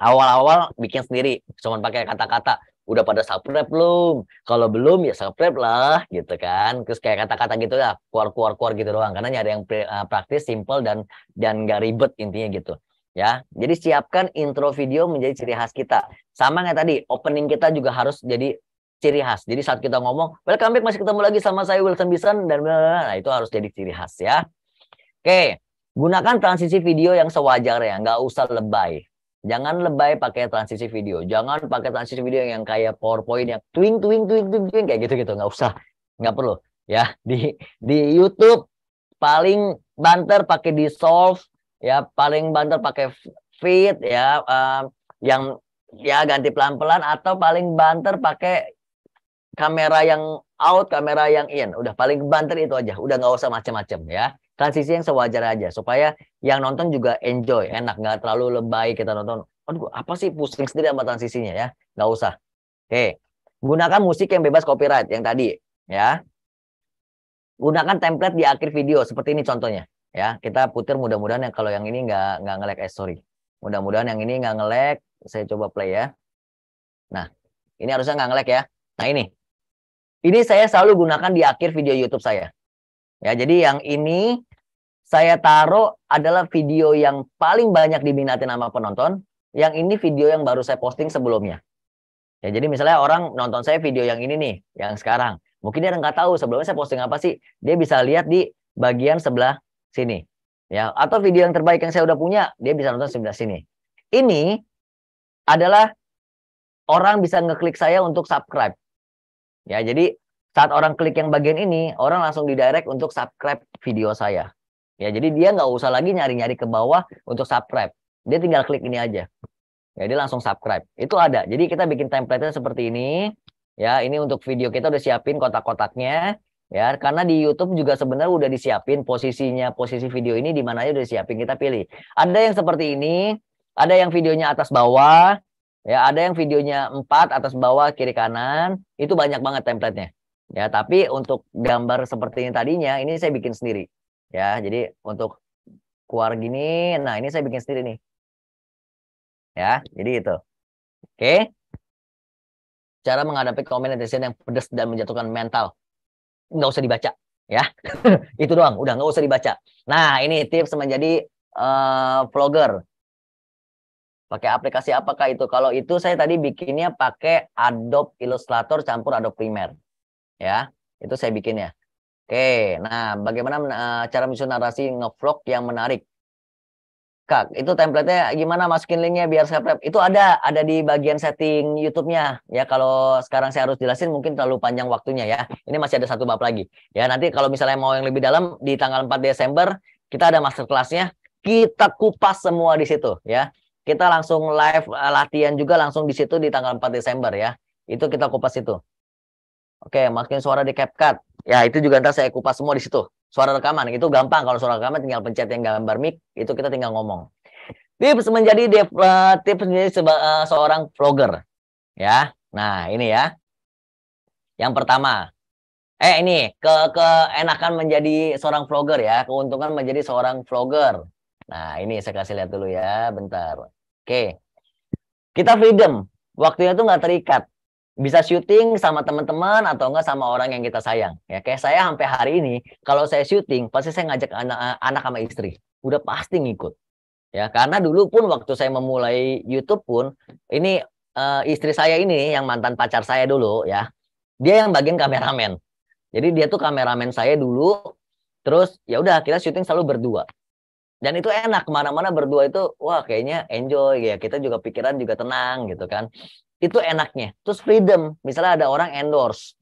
Awal-awal bikin sendiri, cuma pakai kata-kata. Udah pada subscribe belum? Kalau belum ya subscribe lah gitu kan. Terus kayak kata-kata gitu lah, keluar-keluar keluar gitu doang. Karena nyari yang eh, praktis, simple dan dan gak ribet intinya gitu ya. Jadi siapkan intro video menjadi ciri khas kita. Sama kayak tadi, opening kita juga harus jadi ciri khas. Jadi saat kita ngomong, welcome back masih ketemu lagi sama saya Wilson Bison dan nah, itu harus jadi ciri khas ya. Oke, gunakan transisi video yang sewajarnya, nggak usah lebay. Jangan lebay pakai transisi video. Jangan pakai transisi video yang kayak PowerPoint yang twing twing twing twing, twing kayak gitu-gitu, nggak usah. Nggak perlu ya. Di di YouTube paling banter pakai dissolve ya paling banter pakai fit ya uh, yang ya ganti pelan-pelan atau paling banter pakai kamera yang out, kamera yang in. Udah paling banter itu aja. Udah nggak usah macam-macam ya. Transisi yang sewajar aja supaya yang nonton juga enjoy, enak nggak terlalu lebay kita nonton. Aduh, apa sih pusing sendiri sama transisinya ya? Nggak usah. Oke. Gunakan musik yang bebas copyright yang tadi ya. Gunakan template di akhir video seperti ini contohnya ya kita putir mudah-mudahan yang kalau yang ini nggak nggak ngelek eh sorry mudah-mudahan yang ini nggak ngelek saya coba play ya nah ini harusnya nggak ngelek ya nah ini ini saya selalu gunakan di akhir video YouTube saya ya jadi yang ini saya taruh adalah video yang paling banyak diminati nama penonton yang ini video yang baru saya posting sebelumnya ya jadi misalnya orang nonton saya video yang ini nih yang sekarang mungkin dia nggak tahu sebelumnya saya posting apa sih dia bisa lihat di bagian sebelah sini. Ya, atau video yang terbaik yang saya udah punya, dia bisa nonton sebelah sini. Ini adalah orang bisa ngeklik saya untuk subscribe. Ya, jadi saat orang klik yang bagian ini, orang langsung didirect untuk subscribe video saya. Ya, jadi dia nggak usah lagi nyari-nyari ke bawah untuk subscribe. Dia tinggal klik ini aja. Ya, dia langsung subscribe. Itu ada. Jadi kita bikin template-nya seperti ini. Ya, ini untuk video kita udah siapin kotak-kotaknya ya karena di YouTube juga sebenarnya udah disiapin posisinya posisi video ini di mana aja udah disiapin kita pilih ada yang seperti ini ada yang videonya atas bawah ya ada yang videonya empat atas bawah kiri kanan itu banyak banget templatenya ya tapi untuk gambar seperti ini tadinya ini saya bikin sendiri ya jadi untuk keluar gini nah ini saya bikin sendiri nih ya jadi itu oke cara menghadapi komen netizen yang pedas dan menjatuhkan mental nggak usah dibaca ya [laughs] itu doang udah nggak usah dibaca nah ini tips menjadi uh, vlogger pakai aplikasi apakah itu kalau itu saya tadi bikinnya pakai Adobe Illustrator campur Adobe Premiere ya itu saya bikinnya oke nah bagaimana uh, cara menyusun narasi ngevlog yang menarik Kak, itu templatenya gimana masukin linknya biar saya prep? Itu ada, ada di bagian setting YouTube-nya. Ya, kalau sekarang saya harus jelasin mungkin terlalu panjang waktunya ya. Ini masih ada satu bab lagi. Ya, nanti kalau misalnya mau yang lebih dalam, di tanggal 4 Desember, kita ada masterclass-nya. Kita kupas semua di situ ya. Kita langsung live eh, latihan juga langsung di situ di tanggal 4 Desember ya. Itu kita kupas itu. Oke, makin suara di CapCut. Ya, itu juga nanti saya kupas semua di situ suara rekaman itu gampang kalau suara rekaman tinggal pencet yang gambar mic itu kita tinggal ngomong tips menjadi dev, uh, eh, tips menjadi seba, uh, seorang vlogger ya nah ini ya yang pertama eh ini ke keenakan menjadi seorang vlogger ya keuntungan menjadi seorang vlogger nah ini saya kasih lihat dulu ya bentar oke kita freedom waktunya tuh nggak terikat bisa syuting sama teman-teman atau enggak sama orang yang kita sayang. Ya, kayak saya sampai hari ini, kalau saya syuting, pasti saya ngajak anak, eh, anak sama istri. Udah pasti ngikut. Ya, karena dulu pun waktu saya memulai YouTube pun, ini uh, istri saya ini yang mantan pacar saya dulu ya, dia yang bagian kameramen. Jadi dia tuh kameramen saya dulu. Terus ya udah kita syuting selalu berdua. Dan itu enak kemana-mana berdua itu wah kayaknya enjoy ya kita juga pikiran juga tenang gitu kan. Itu enaknya. Terus freedom. Misalnya ada orang endorse.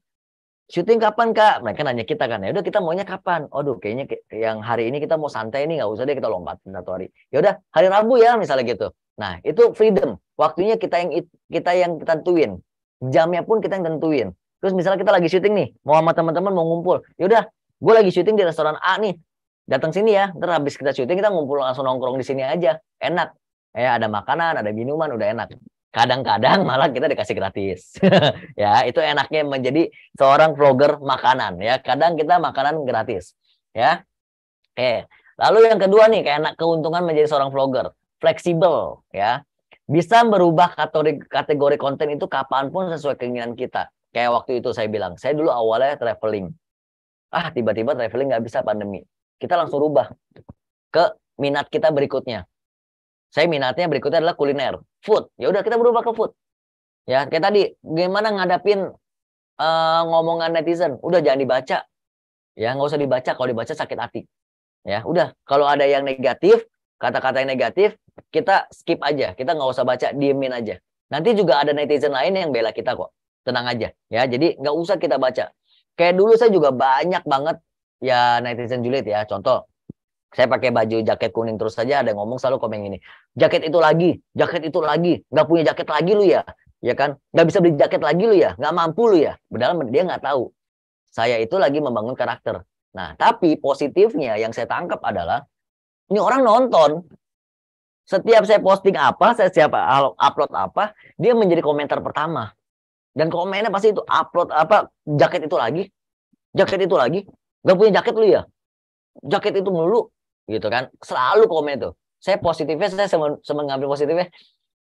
Syuting kapan kak? Mereka nanya kita kan. Ya udah kita maunya kapan? Aduh kayaknya yang hari ini kita mau santai nih nggak usah deh kita lompat satu hari. Ya udah hari Rabu ya misalnya gitu. Nah itu freedom. Waktunya kita yang kita yang tentuin. Jamnya pun kita yang tentuin. Terus misalnya kita lagi syuting nih, mau sama teman-teman mau ngumpul. Ya udah, gue lagi syuting di restoran A nih. Datang sini ya. Ntar habis kita syuting kita ngumpul langsung nongkrong di sini aja. Enak. Ya ada makanan, ada minuman, udah enak kadang-kadang malah kita dikasih gratis. [laughs] ya, itu enaknya menjadi seorang vlogger makanan ya. Kadang kita makanan gratis. Ya. Oke. Lalu yang kedua nih, kayak enak keuntungan menjadi seorang vlogger, fleksibel ya. Bisa merubah kategori kategori konten itu kapanpun sesuai keinginan kita. Kayak waktu itu saya bilang, saya dulu awalnya traveling. Ah, tiba-tiba traveling nggak bisa pandemi. Kita langsung rubah ke minat kita berikutnya. Saya minatnya berikutnya adalah kuliner, food. Ya udah kita berubah ke food. Ya, kayak tadi gimana ngadapin uh, ngomongan netizen? Udah jangan dibaca. Ya, nggak usah dibaca. Kalau dibaca sakit hati. Ya, udah kalau ada yang negatif, kata-kata yang negatif, kita skip aja. Kita nggak usah baca, diemin aja. Nanti juga ada netizen lain yang bela kita kok. Tenang aja ya. Jadi nggak usah kita baca. Kayak dulu saya juga banyak banget ya netizen julid ya. Contoh saya pakai baju jaket kuning terus saja ada yang ngomong selalu komen ini jaket itu lagi jaket itu lagi nggak punya jaket lagi lu ya ya kan nggak bisa beli jaket lagi lu ya nggak mampu lu ya padahal dia nggak tahu saya itu lagi membangun karakter nah tapi positifnya yang saya tangkap adalah ini orang nonton setiap saya posting apa saya siapa upload apa dia menjadi komentar pertama dan komennya pasti itu upload apa jaket itu lagi jaket itu lagi nggak punya jaket lu ya jaket itu melulu gitu kan selalu komen tuh saya positifnya saya semen ngambil positifnya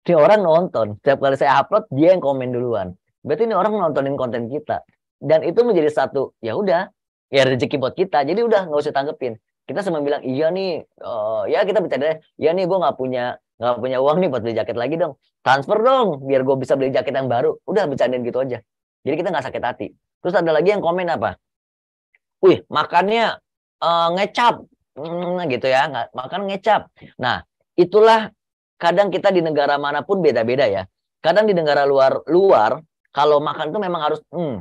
di orang nonton setiap kali saya upload dia yang komen duluan berarti ini orang nontonin konten kita dan itu menjadi satu ya udah ya rezeki buat kita jadi udah nggak usah tanggepin kita semang bilang iya nih uh, ya kita bercanda ya, ya nih gue nggak punya nggak punya uang nih buat beli jaket lagi dong transfer dong biar gue bisa beli jaket yang baru udah bercandain gitu aja jadi kita nggak sakit hati terus ada lagi yang komen apa wih makannya uh, ngecap mm, gitu ya nggak makan ngecap nah itulah kadang kita di negara manapun beda-beda ya kadang di negara luar luar kalau makan tuh memang harus mm,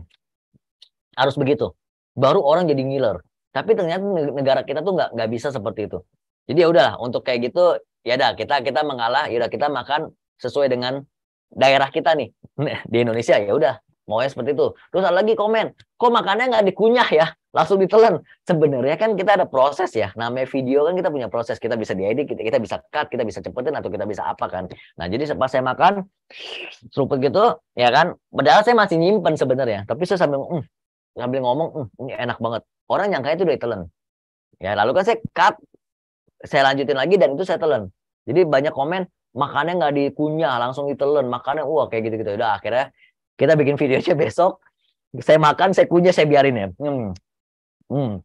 harus begitu baru orang jadi ngiler tapi ternyata negara kita tuh nggak nggak bisa seperti itu jadi ya udahlah untuk kayak gitu ya dah kita kita mengalah ya udah kita makan sesuai dengan daerah kita nih [laughs] di Indonesia ya udah maunya seperti itu terus ada lagi komen kok makannya nggak dikunyah ya langsung ditelan. Sebenarnya kan kita ada proses ya. Namanya video kan kita punya proses. Kita bisa diedit, kita, kita bisa cut, kita bisa cepetin atau kita bisa apa kan. Nah, jadi pas saya makan seruput gitu, ya kan. Padahal saya masih nyimpen sebenarnya. Tapi saya sambil mm, ngambil ngomong, mm, ini enak banget. Orang nyangka itu udah ditelan. Ya, lalu kan saya cut, saya lanjutin lagi dan itu saya telan. Jadi banyak komen makannya nggak dikunyah, langsung ditelan. Makannya wah kayak gitu-gitu. Udah akhirnya kita bikin videonya besok. Saya makan, saya kunyah, saya biarin ya. Hmm, Hmm.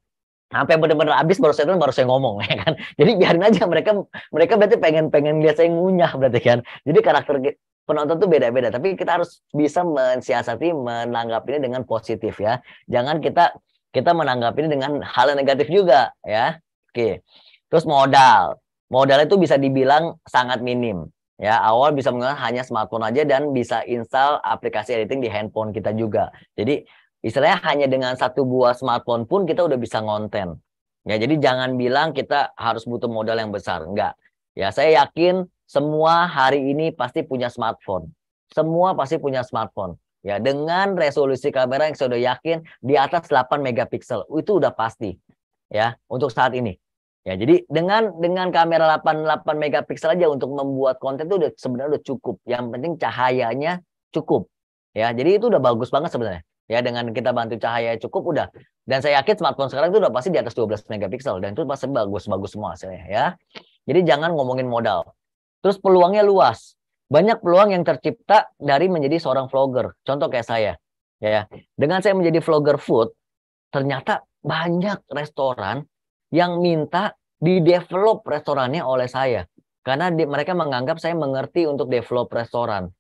Sampai benar-benar habis baru saya baru saya ngomong [laughs] ya kan. Jadi biarin aja mereka mereka berarti pengen pengen lihat saya ngunyah berarti kan. Jadi karakter penonton tuh beda-beda tapi kita harus bisa mensiasati ini dengan positif ya. Jangan kita kita ini dengan hal yang negatif juga ya. Oke. Terus modal. modal itu bisa dibilang sangat minim. Ya, awal bisa menggunakan hanya smartphone aja dan bisa install aplikasi editing di handphone kita juga. Jadi Istilahnya hanya dengan satu buah smartphone pun kita udah bisa ngonten. Ya, jadi jangan bilang kita harus butuh modal yang besar, enggak. Ya, saya yakin semua hari ini pasti punya smartphone. Semua pasti punya smartphone. Ya, dengan resolusi kamera yang saya udah yakin di atas 8 megapiksel, itu udah pasti. Ya, untuk saat ini. Ya, jadi dengan dengan kamera 8 8 megapiksel aja untuk membuat konten itu udah sebenarnya udah cukup. Yang penting cahayanya cukup. Ya, jadi itu udah bagus banget sebenarnya ya dengan kita bantu cahaya cukup udah dan saya yakin smartphone sekarang itu udah pasti di atas 12 megapiksel dan itu pasti bagus-bagus semua hasilnya ya jadi jangan ngomongin modal terus peluangnya luas banyak peluang yang tercipta dari menjadi seorang vlogger contoh kayak saya ya dengan saya menjadi vlogger food ternyata banyak restoran yang minta di develop restorannya oleh saya karena di, mereka menganggap saya mengerti untuk develop restoran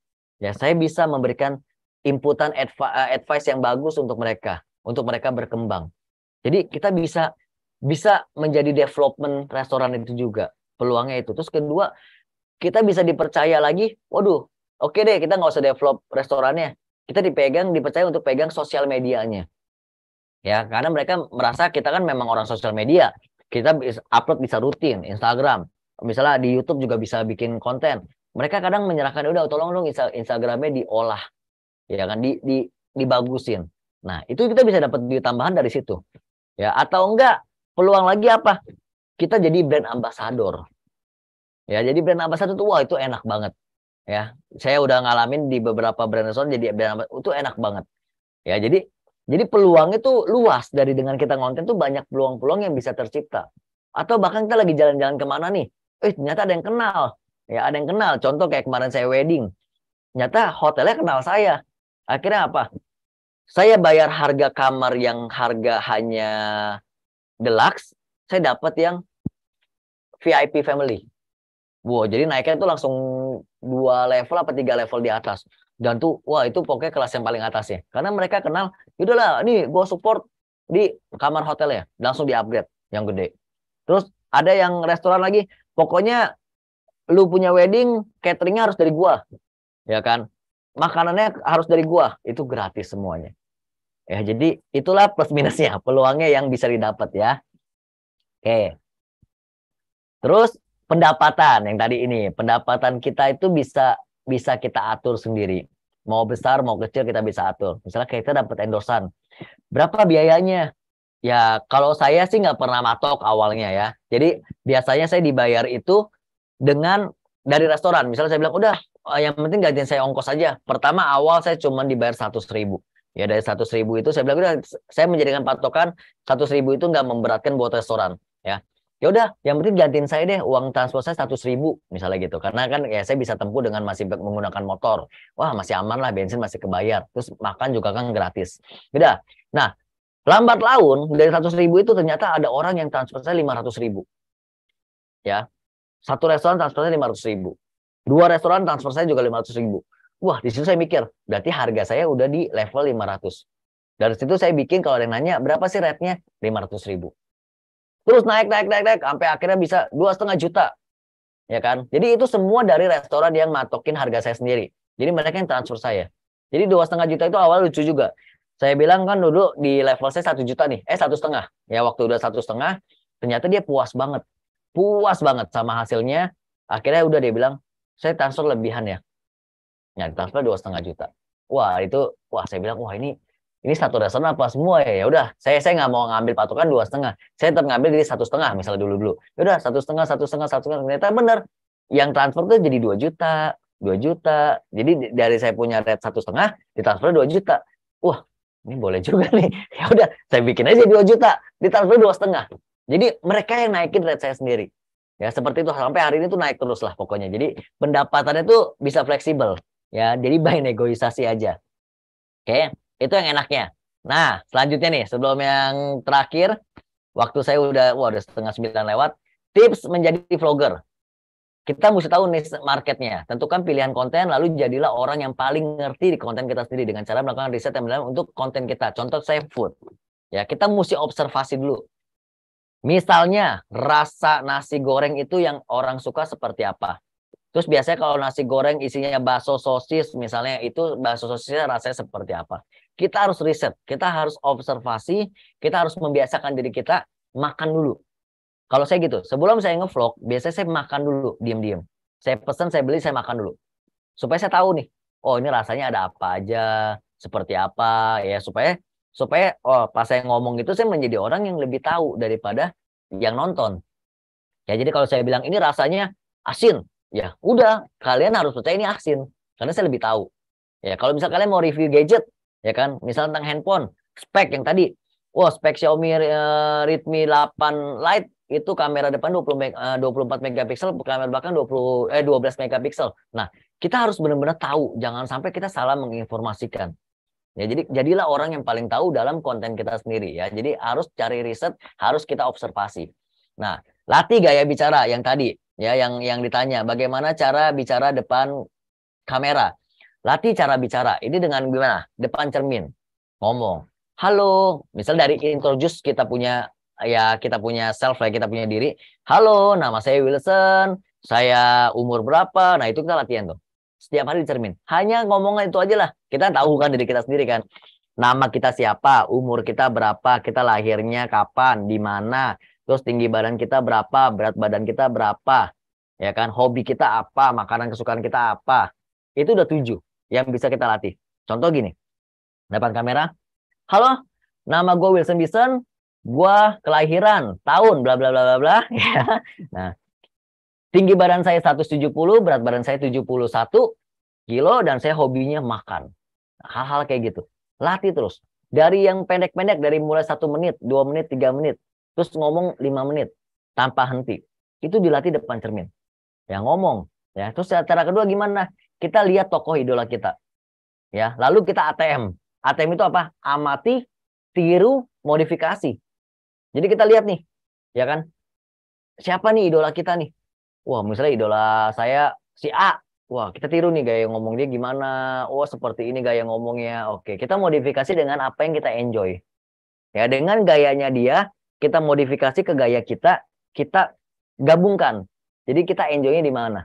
ya saya bisa memberikan inputan eh, advice yang bagus untuk mereka, untuk mereka berkembang. Jadi kita bisa bisa menjadi development restoran itu juga peluangnya itu. Terus kedua kita bisa dipercaya lagi. Waduh, oke okay deh kita nggak usah develop restorannya, kita dipegang dipercaya untuk pegang sosial medianya. Ya, karena mereka merasa kita kan memang orang sosial media. Kita upload bisa rutin Instagram, misalnya di YouTube juga bisa bikin konten mereka kadang menyerahkan udah tolong dong Instagramnya diolah ya kan di di dibagusin nah itu kita bisa dapat duit tambahan dari situ ya atau enggak peluang lagi apa kita jadi brand ambassador ya jadi brand ambassador itu wah itu enak banget ya saya udah ngalamin di beberapa brand restaurant jadi brand ambassador itu enak banget ya jadi jadi peluangnya itu luas dari dengan kita ngonten tuh banyak peluang-peluang yang bisa tercipta atau bahkan kita lagi jalan-jalan kemana nih eh ternyata ada yang kenal ya ada yang kenal contoh kayak kemarin saya wedding ternyata hotelnya kenal saya Akhirnya apa? Saya bayar harga kamar yang harga hanya deluxe, saya dapat yang VIP family. Wow, jadi naiknya itu langsung dua level apa tiga level di atas. Dan tuh, wah itu pokoknya kelas yang paling atas ya. Karena mereka kenal, yaudahlah, nih gue support di kamar hotel ya, langsung di upgrade yang gede. Terus ada yang restoran lagi, pokoknya lu punya wedding, cateringnya harus dari gue, ya kan? makanannya harus dari gua itu gratis semuanya ya jadi itulah plus minusnya peluangnya yang bisa didapat ya oke terus pendapatan yang tadi ini pendapatan kita itu bisa bisa kita atur sendiri mau besar mau kecil kita bisa atur misalnya kita dapat endorsan berapa biayanya ya kalau saya sih nggak pernah matok awalnya ya jadi biasanya saya dibayar itu dengan dari restoran misalnya saya bilang udah Eh, yang penting gantiin saya ongkos aja. Pertama awal saya cuma dibayar seratus ribu. Ya dari seratus ribu itu saya bilang udah saya menjadikan patokan seratus ribu itu nggak memberatkan buat restoran. Ya ya udah yang penting gantiin saya deh uang transport saya seratus ribu misalnya gitu karena kan ya saya bisa tempuh dengan masih menggunakan motor wah masih aman lah bensin masih kebayar terus makan juga kan gratis beda ya nah lambat laun dari seratus ribu itu ternyata ada orang yang transport saya lima ratus ribu ya satu restoran transportnya lima ratus ribu Dua restoran transfer saya juga 500 ribu. Wah, di situ saya mikir, berarti harga saya udah di level 500. Dari situ saya bikin kalau ada yang nanya, berapa sih rate-nya? 500 ribu. Terus naik, naik, naik, naik, sampai akhirnya bisa dua setengah juta. Ya kan? Jadi itu semua dari restoran yang matokin harga saya sendiri. Jadi mereka yang transfer saya. Jadi dua setengah juta itu awal lucu juga. Saya bilang kan dulu di level saya satu juta nih, eh satu setengah. Ya waktu udah satu setengah, ternyata dia puas banget puas banget sama hasilnya. Akhirnya udah dia bilang, saya transfer lebihan ya. Ya, transfer dua setengah juta. Wah itu, wah saya bilang wah ini ini satu dasar apa semua ya? Ya udah, saya saya nggak mau ngambil patokan dua setengah. Saya tetap ngambil di satu setengah misalnya dulu dulu. Ya udah satu setengah, satu setengah, satu setengah. Ternyata benar, yang transfer tuh jadi dua juta, dua juta. Jadi dari saya punya red satu setengah ditransfer dua juta. Wah ini boleh juga nih. [laughs] Ya udah, saya bikin aja dua juta, ditransfer dua setengah. Jadi mereka yang naikin rate saya sendiri ya seperti itu sampai hari ini tuh naik terus lah pokoknya jadi pendapatannya tuh bisa fleksibel ya jadi by negosiasi aja oke itu yang enaknya nah selanjutnya nih sebelum yang terakhir waktu saya udah wah udah setengah sembilan lewat tips menjadi vlogger kita mesti tahu nih marketnya tentukan pilihan konten lalu jadilah orang yang paling ngerti di konten kita sendiri dengan cara melakukan riset yang benar untuk konten kita contoh saya food ya kita mesti observasi dulu Misalnya rasa nasi goreng itu yang orang suka seperti apa? Terus biasanya kalau nasi goreng isinya bakso sosis misalnya itu bakso sosisnya rasanya seperti apa? Kita harus riset, kita harus observasi, kita harus membiasakan diri kita makan dulu. Kalau saya gitu, sebelum saya ngevlog, biasanya saya makan dulu, diam-diam. Saya pesan, saya beli, saya makan dulu. Supaya saya tahu nih, oh ini rasanya ada apa aja, seperti apa, ya supaya supaya oh, pas saya ngomong itu saya menjadi orang yang lebih tahu daripada yang nonton. Ya jadi kalau saya bilang ini rasanya asin, ya udah kalian harus percaya ini asin karena saya lebih tahu. Ya kalau misal kalian mau review gadget, ya kan, misal tentang handphone, spek yang tadi, wah wow, spek Xiaomi uh, Redmi 8 Lite itu kamera depan 20 uh, 24 megapiksel, kamera belakang 20 eh 12 megapiksel. Nah, kita harus benar-benar tahu, jangan sampai kita salah menginformasikan. Ya, jadi jadilah orang yang paling tahu dalam konten kita sendiri ya. Jadi harus cari riset, harus kita observasi. Nah, latih gaya bicara yang tadi ya yang yang ditanya bagaimana cara bicara depan kamera. Latih cara bicara ini dengan gimana? Depan cermin. Ngomong. Halo, misal dari introduce kita punya ya kita punya self ya kita punya diri. Halo, nama saya Wilson. Saya umur berapa? Nah, itu kita latihan tuh setiap hari di cermin. Hanya ngomongnya itu aja lah. Kita tahu kan diri kita sendiri kan. Nama kita siapa, umur kita berapa, kita lahirnya kapan, di mana, terus tinggi badan kita berapa, berat badan kita berapa, ya kan, hobi kita apa, makanan kesukaan kita apa. Itu udah tujuh yang bisa kita latih. Contoh gini, depan kamera, halo, nama gue Wilson Bison, gue kelahiran tahun bla bla bla bla bla. [laughs] Ya. Nah, Tinggi badan saya 170, berat badan saya 71 kilo dan saya hobinya makan. Hal-hal kayak gitu. Latih terus. Dari yang pendek-pendek, dari mulai satu menit, dua menit, tiga menit. Terus ngomong lima menit tanpa henti. Itu dilatih depan cermin. Ya ngomong. Ya, terus cara kedua gimana? Kita lihat tokoh idola kita. Ya, lalu kita ATM. ATM itu apa? Amati, tiru, modifikasi. Jadi kita lihat nih, ya kan? Siapa nih idola kita nih? wah misalnya idola saya si A wah kita tiru nih gaya ngomong dia gimana wah oh, seperti ini gaya ngomongnya oke kita modifikasi dengan apa yang kita enjoy ya dengan gayanya dia kita modifikasi ke gaya kita kita gabungkan jadi kita enjoynya di mana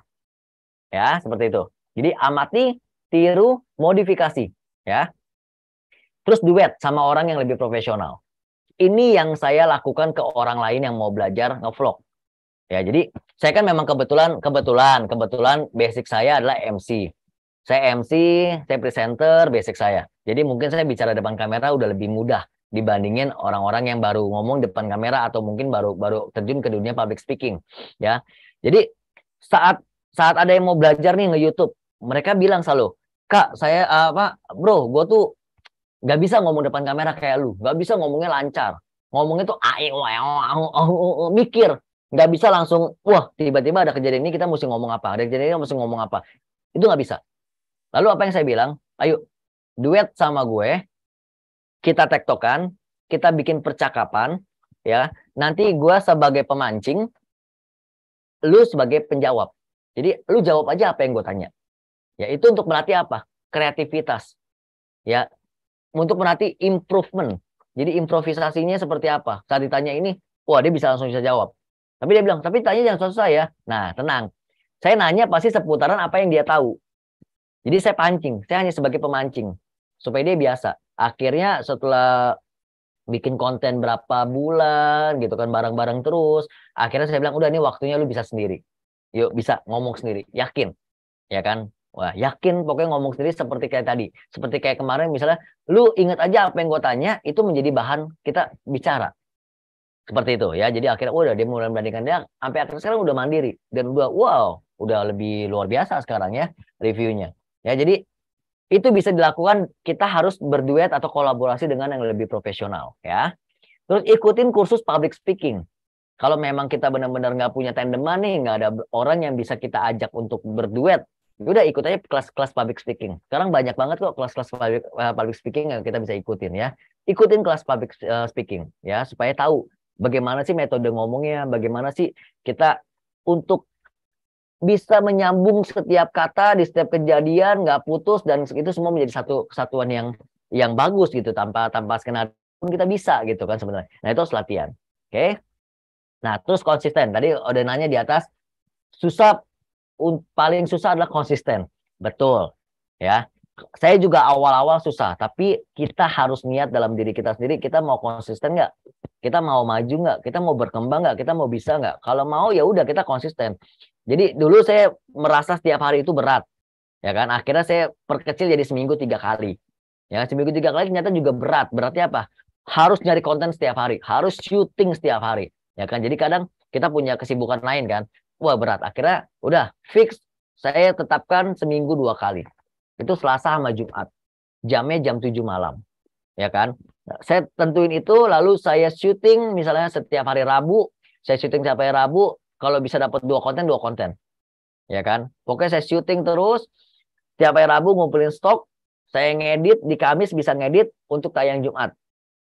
ya seperti itu jadi amati tiru modifikasi ya terus duet sama orang yang lebih profesional ini yang saya lakukan ke orang lain yang mau belajar ngevlog Ya, jadi saya kan memang kebetulan kebetulan kebetulan basic saya adalah MC. Saya MC, saya presenter basic saya. Jadi mungkin saya bicara depan kamera udah lebih mudah dibandingin orang-orang yang baru ngomong depan kamera atau mungkin baru baru terjun ke dunia public speaking, ya. Jadi saat saat ada yang mau belajar nih nge-YouTube, mereka bilang selalu, "Kak, saya eh, apa, Bro, gue tuh nggak bisa ngomong depan kamera kayak lu, nggak bisa ngomongnya lancar." ngomongnya tuh ae mikir Nggak bisa langsung, wah tiba-tiba ada kejadian ini kita mesti ngomong apa, ada kejadian ini mesti ngomong apa. Itu nggak bisa. Lalu apa yang saya bilang? Ayo, duet sama gue, kita tektokan, kita bikin percakapan, ya. Nanti gue sebagai pemancing, lu sebagai penjawab. Jadi lu jawab aja apa yang gue tanya. Ya itu untuk melatih apa? Kreativitas. Ya, untuk melatih improvement. Jadi improvisasinya seperti apa? Saat ditanya ini, wah dia bisa langsung bisa jawab. Tapi dia bilang, tapi tanya jangan susah ya Nah, tenang. Saya nanya pasti seputaran apa yang dia tahu. Jadi saya pancing. Saya hanya sebagai pemancing. Supaya dia biasa. Akhirnya setelah bikin konten berapa bulan gitu kan barang-barang terus. Akhirnya saya bilang, udah ini waktunya lu bisa sendiri. Yuk bisa ngomong sendiri. Yakin. Ya kan? Wah, yakin pokoknya ngomong sendiri seperti kayak tadi. Seperti kayak kemarin misalnya, lu inget aja apa yang gue tanya, itu menjadi bahan kita bicara seperti itu ya jadi akhirnya udah dia mulai membandingkan dia sampai akhirnya sekarang udah mandiri dan udah wow udah lebih luar biasa sekarang ya reviewnya ya jadi itu bisa dilakukan kita harus berduet atau kolaborasi dengan yang lebih profesional ya terus ikutin kursus public speaking kalau memang kita benar-benar nggak punya tandeman nih nggak ada orang yang bisa kita ajak untuk berduet ya udah ikut aja kelas-kelas public speaking sekarang banyak banget kok kelas-kelas public, eh, public speaking yang kita bisa ikutin ya ikutin kelas public eh, speaking ya supaya tahu Bagaimana sih metode ngomongnya? Bagaimana sih kita untuk bisa menyambung setiap kata di setiap kejadian nggak putus dan itu semua menjadi satu kesatuan yang yang bagus gitu tanpa tanpa skenario pun kita bisa gitu kan sebenarnya nah itu harus latihan oke okay? nah terus konsisten tadi udah nanya di atas susah paling susah adalah konsisten betul ya saya juga awal-awal susah tapi kita harus niat dalam diri kita sendiri kita mau konsisten nggak kita mau maju nggak kita mau berkembang nggak kita mau bisa nggak kalau mau ya udah kita konsisten jadi dulu saya merasa setiap hari itu berat ya kan akhirnya saya perkecil jadi seminggu tiga kali ya seminggu tiga kali ternyata juga berat beratnya apa harus nyari konten setiap hari harus syuting setiap hari ya kan jadi kadang kita punya kesibukan lain kan wah berat akhirnya udah fix saya tetapkan seminggu dua kali itu Selasa sama Jumat jamnya jam 7 malam ya kan Nah, saya tentuin itu, lalu saya syuting misalnya setiap hari Rabu, saya syuting setiap hari Rabu, kalau bisa dapat dua konten, dua konten. Ya kan? Pokoknya saya syuting terus, setiap hari Rabu ngumpulin stok, saya ngedit di Kamis bisa ngedit untuk tayang Jumat.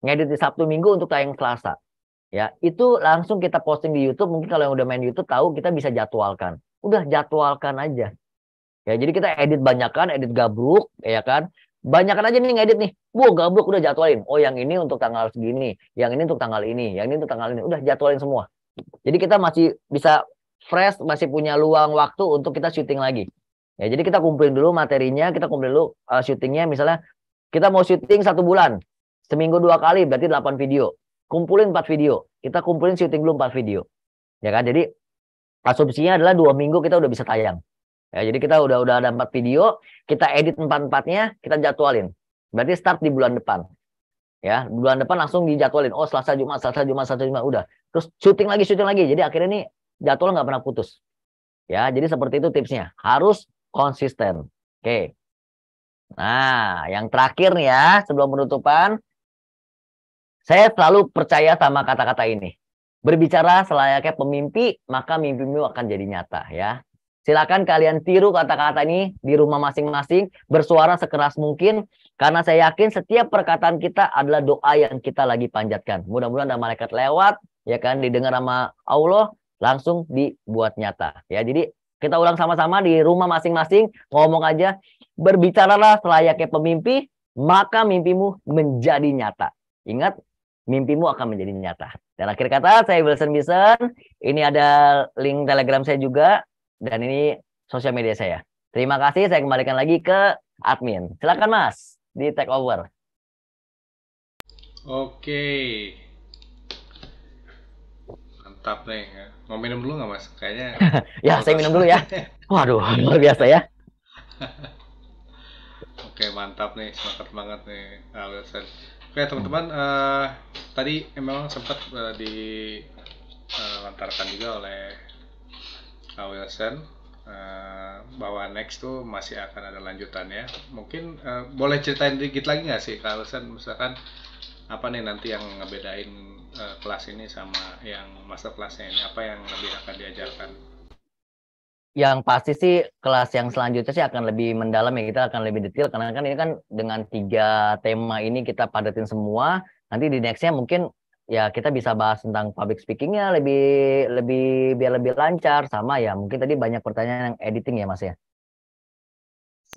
Ngedit di Sabtu Minggu untuk tayang Selasa. Ya, itu langsung kita posting di YouTube. Mungkin kalau yang udah main YouTube tahu kita bisa jadwalkan. Udah jadwalkan aja. Ya, jadi kita edit kan edit gabruk, ya kan? Banyakan aja nih ngedit nih. Wah, gabut udah jadwalin. Oh, yang ini untuk tanggal segini, yang ini untuk tanggal ini, yang ini untuk tanggal ini. Udah jadwalin semua. Jadi kita masih bisa fresh, masih punya luang waktu untuk kita syuting lagi. Ya, jadi kita kumpulin dulu materinya, kita kumpulin dulu uh, syutingnya. Misalnya kita mau syuting satu bulan, seminggu dua kali, berarti delapan video. Kumpulin empat video. Kita kumpulin syuting dulu empat video. Ya kan? Jadi asumsinya adalah dua minggu kita udah bisa tayang. Ya, jadi kita udah udah ada empat video, kita edit empat empatnya, kita jadwalin. Berarti start di bulan depan. Ya, bulan depan langsung dijadwalin. Oh, Selasa Jumat, Selasa Jumat, Selasa Jumat udah. Terus syuting lagi, syuting lagi. Jadi akhirnya nih jadwal nggak pernah putus. Ya, jadi seperti itu tipsnya. Harus konsisten. Oke. Nah, yang terakhir nih ya, sebelum penutupan, saya selalu percaya sama kata-kata ini. Berbicara selayaknya pemimpi, maka mimpimu akan jadi nyata ya. Silakan kalian tiru kata-kata ini di rumah masing-masing, bersuara sekeras mungkin, karena saya yakin setiap perkataan kita adalah doa yang kita lagi panjatkan. Mudah-mudahan ada malaikat lewat, ya kan, didengar sama Allah, langsung dibuat nyata. Ya, jadi kita ulang sama-sama di rumah masing-masing, ngomong aja, berbicaralah selayaknya pemimpi, maka mimpimu menjadi nyata. Ingat, mimpimu akan menjadi nyata. Dan akhir kata, saya Wilson Bison. Ini ada link Telegram saya juga dan ini sosial media saya. Terima kasih, saya kembalikan lagi ke admin. Silakan Mas, di take over. Oke. Mantap nih. Mau minum dulu nggak Mas? Kayaknya. [laughs] ya, saya minum dulu ya. [laughs] Waduh, luar biasa ya. [laughs] Oke, mantap nih. Semangat banget nih, Alasan. Ah, Oke, teman-teman, uh, tadi memang sempat uh, eh, dilantarkan eh, uh, juga oleh Kak Wilson uh, bahwa next tuh masih akan ada lanjutannya. Mungkin uh, boleh ceritain dikit lagi nggak sih Kak Wilson misalkan apa nih nanti yang ngebedain uh, kelas ini sama yang master kelasnya ini apa yang lebih akan diajarkan? yang pasti sih kelas yang selanjutnya sih akan lebih mendalam ya kita akan lebih detail karena kan ini kan dengan tiga tema ini kita padatin semua nanti di nextnya mungkin ya kita bisa bahas tentang public speakingnya lebih lebih biar lebih lancar sama ya mungkin tadi banyak pertanyaan yang editing ya mas ya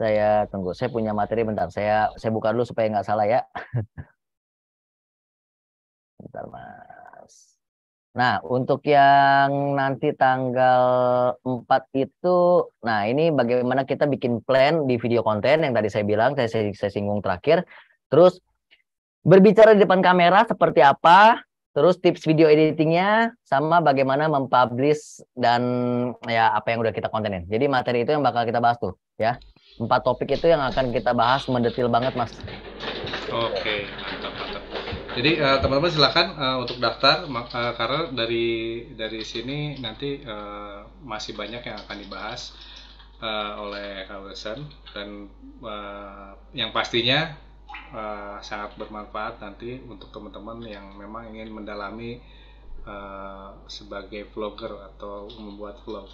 saya tunggu saya punya materi bentar saya saya buka dulu supaya nggak salah ya [laughs] bentar mas nah untuk yang nanti tanggal 4 itu nah ini bagaimana kita bikin plan di video konten yang tadi saya bilang saya saya, saya singgung terakhir terus berbicara di depan kamera seperti apa, terus tips video editingnya, sama bagaimana mempublish dan ya apa yang udah kita kontenin. Jadi materi itu yang bakal kita bahas tuh, ya. Empat topik itu yang akan kita bahas mendetil banget, Mas. Oke, mantap, mantap. Jadi uh, teman-teman silahkan uh, eh, untuk daftar uh, karena dari dari sini nanti uh, masih banyak yang akan dibahas uh, oleh Kak dan uh, yang pastinya uh, sangat bermanfaat nanti untuk teman-teman yang memang ingin mendalami uh, sebagai vlogger atau membuat vlog.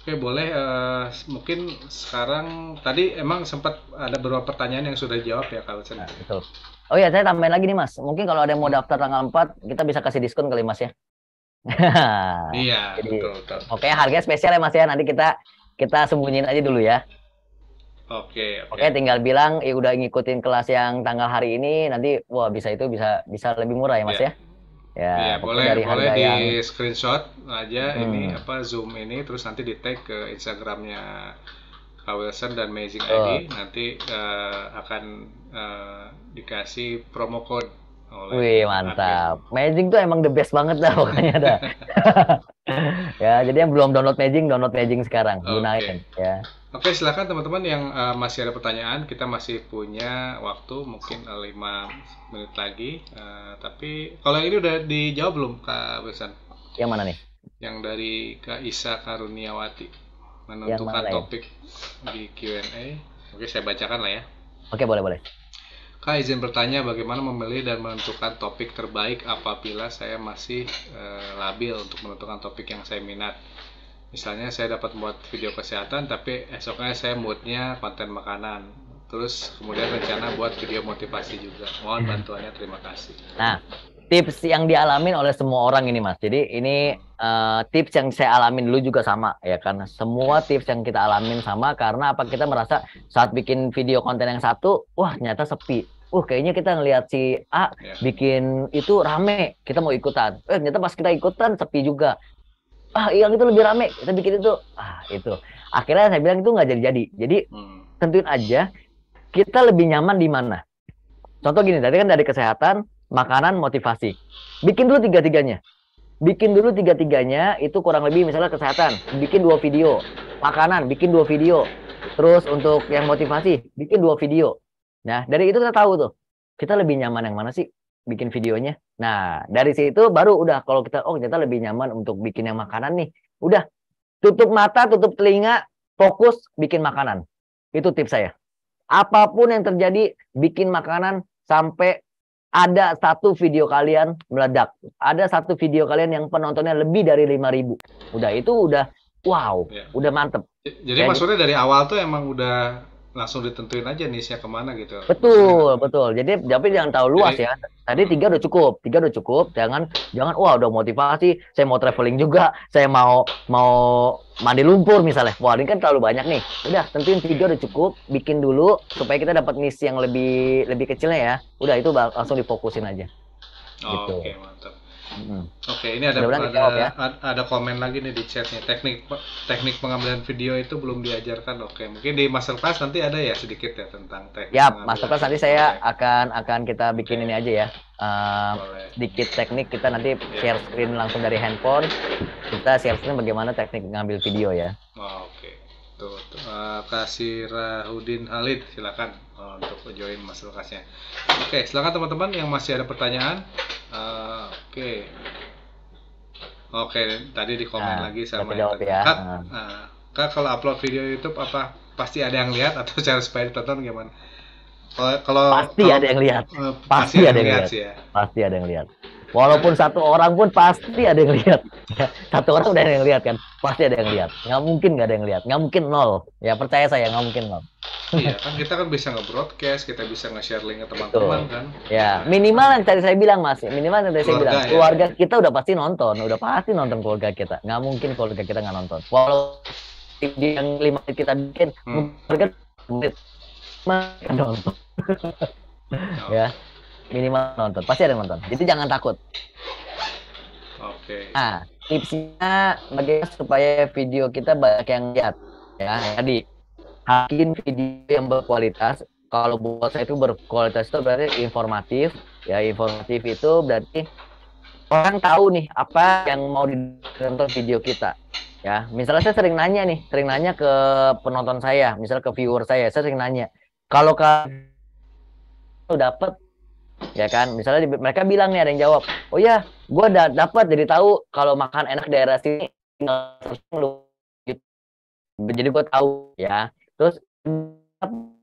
Oke boleh uh, mungkin sekarang tadi emang sempat ada beberapa pertanyaan yang sudah jawab ya kalau saya. Nah, betul. Oh iya saya tambahin lagi nih mas, mungkin kalau ada yang mau daftar tanggal 4 kita bisa kasih diskon kali mas ya. iya [laughs] Jadi, betul betul. Oke harganya spesial ya mas ya nanti kita kita sembunyiin aja dulu ya. Oke, okay, oke. Okay. tinggal bilang ya udah ngikutin kelas yang tanggal hari ini nanti wah bisa itu bisa bisa lebih murah ya Mas yeah. ya. Ya, yeah, boleh dari boleh di yang... screenshot aja hmm. ini apa Zoom ini terus nanti di tag ke Instagramnya Kak Wilson dan Amazing oh. ID nanti uh, akan uh, dikasih promo code oleh Wih mantap. Amazing tuh emang the best banget dah pokoknya dah. [laughs] [laughs] ya, jadi yang belum download Amazing download Amazing sekarang. Okay. Gunain ya. Oke, silakan teman-teman yang uh, masih ada pertanyaan, kita masih punya waktu mungkin lima menit lagi. Uh, tapi kalau ini udah dijawab belum Kak Wilson? Yang mana nih? Yang dari Kak Isa Karuniawati menentukan topik ya? di Q&A. Oke, saya bacakan lah ya. Oke, boleh boleh. Kak izin bertanya bagaimana memilih dan menentukan topik terbaik apabila saya masih uh, labil untuk menentukan topik yang saya minat misalnya saya dapat buat video kesehatan tapi esoknya saya moodnya konten makanan terus kemudian rencana buat video motivasi juga mohon hmm. bantuannya terima kasih nah tips yang dialamin oleh semua orang ini mas jadi ini uh, tips yang saya alamin dulu juga sama ya kan semua tips yang kita alamin sama karena apa kita merasa saat bikin video konten yang satu wah ternyata sepi uh kayaknya kita ngelihat si A ya. bikin itu rame, kita mau ikutan. Eh ternyata pas kita ikutan sepi juga ah yang itu lebih rame kita bikin itu ah itu akhirnya saya bilang itu nggak jadi jadi jadi hmm. tentuin aja kita lebih nyaman di mana contoh gini tadi kan dari kesehatan makanan motivasi bikin dulu tiga tiganya bikin dulu tiga tiganya itu kurang lebih misalnya kesehatan bikin dua video makanan bikin dua video terus untuk yang motivasi bikin dua video nah dari itu kita tahu tuh kita lebih nyaman yang mana sih bikin videonya. Nah, dari situ baru udah kalau kita oh ternyata lebih nyaman untuk bikin yang makanan nih. Udah tutup mata, tutup telinga, fokus bikin makanan. Itu tips saya. Apapun yang terjadi, bikin makanan sampai ada satu video kalian meledak. Ada satu video kalian yang penontonnya lebih dari 5000. Udah itu udah wow, ya. udah mantep. Jadi Kayak maksudnya dari awal tuh emang udah langsung ditentuin aja nih siapa kemana gitu. Betul, betul. Jadi tapi jangan tahu luas Jadi, ya. Tadi tiga udah cukup, tiga udah cukup. Jangan jangan wah udah motivasi. Saya mau traveling juga, saya mau mau mandi lumpur misalnya. Wah ini kan terlalu banyak nih. Udah tentuin tiga udah cukup, bikin dulu supaya kita dapat misi yang lebih lebih kecilnya ya. Udah itu langsung difokusin aja. Oh, gitu. Oke okay, mantap. Hmm. Oke, ini ada ada, ya. ada komen lagi nih di chatnya. Teknik teknik pengambilan video itu belum diajarkan. Oke, mungkin di masterclass nanti ada ya sedikit ya tentang teknik. Ya, masterclass nanti saya Oke. akan akan kita bikin Oke. ini aja ya. Uh, sedikit teknik kita nanti ya. share screen langsung dari handphone. Kita share screen bagaimana teknik mengambil video ya. Oke. Tuh, tuh uh, Rahudin Halid, silakan uh, untuk join mas Lukasnya. Oke, okay, silakan teman-teman yang masih ada pertanyaan. Uh, Oke. Okay. Oke, okay, tadi di komen nah, lagi sama yang Ya. Kak, uh, eh, kak kalau upload video YouTube apa pasti ada yang lihat atau [laughs] cara supaya ditonton gimana? kalau pasti kalau, ada yang lihat eh, pasti, pasti ada yang lihat, Ya. pasti ada yang lihat walaupun satu orang pun pasti ada yang lihat [laughs] satu orang udah ada yang lihat kan pasti ada yang lihat nggak mungkin nggak ada yang lihat nggak mungkin nol ya percaya saya nggak mungkin nol [laughs] iya kan kita kan bisa nge-broadcast kita bisa nge-share link ke teman-teman kan ya minimal yang tadi saya bilang mas minimal yang tadi saya bilang ya. kita udah pasti nonton udah pasti nonton keluarga kita nggak mungkin keluarga kita nggak nonton walaupun yang lima kita bikin hmm. keluarga nonton ya minimal nonton pasti ada yang nonton jadi jangan takut oke okay. nah tipsnya bagaimana supaya video kita banyak yang lihat ya tadi hakin video yang berkualitas kalau buat saya itu berkualitas itu berarti informatif ya informatif itu berarti orang tahu nih apa yang mau ditonton video kita ya misalnya saya sering nanya nih sering nanya ke penonton saya misalnya ke viewer saya saya sering nanya kalau kalian dapat ya kan misalnya di, mereka bilang nih ada yang jawab oh ya gue da dapat jadi tahu kalau makan enak daerah sini gitu. jadi gue tahu ya terus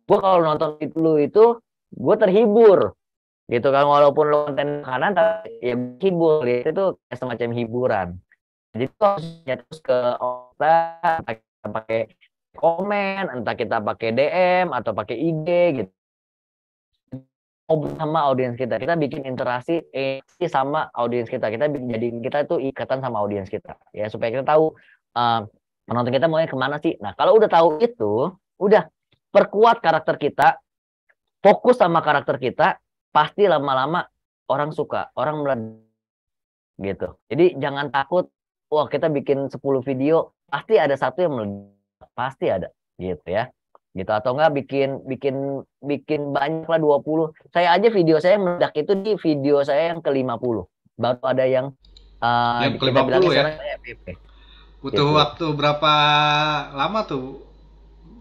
gue kalau nonton itu lu itu gue terhibur gitu kan walaupun lo konten kanan tapi ya hibur gitu, itu semacam hiburan jadi terus ke otak pakai komen, entah kita pakai DM atau pakai IG gitu. Ngobrol sama audiens kita, kita bikin interaksi eh, sama audiens kita, kita bikin jadi kita itu ikatan sama audiens kita, ya supaya kita tahu uh, penonton kita mau kemana sih. Nah kalau udah tahu itu, udah perkuat karakter kita, fokus sama karakter kita, pasti lama-lama orang suka, orang meledak gitu. Jadi jangan takut, wah kita bikin 10 video, pasti ada satu yang meledak Pasti ada gitu ya. Gitu atau enggak bikin bikin bikin banyak lah 20. Saya aja video saya mendak meledak itu di video saya yang ke-50. Baru ada yang uh, yang ke-50 ya. Butuh gitu. waktu berapa lama tuh?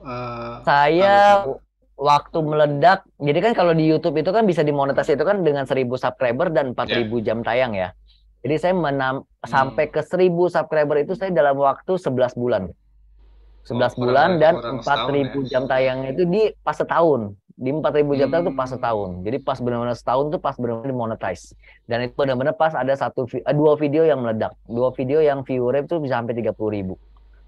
Uh, saya waktu meledak. Jadi kan kalau di YouTube itu kan bisa dimonetasi itu kan dengan 1000 subscriber dan 4000 yeah. jam tayang ya. Jadi saya menam hmm. sampai ke 1000 subscriber itu saya dalam waktu 11 bulan. 11 oh, bulan dan 4000 ya. jam tayangnya itu di pas setahun. Di 4000 jam tayang itu pas hmm. setahun. Jadi pas benar-benar setahun tuh pas benar-benar dimonetize. Dan itu benar-benar pas ada satu eh, dua video yang meledak. Dua video yang view rate itu bisa sampai 30.000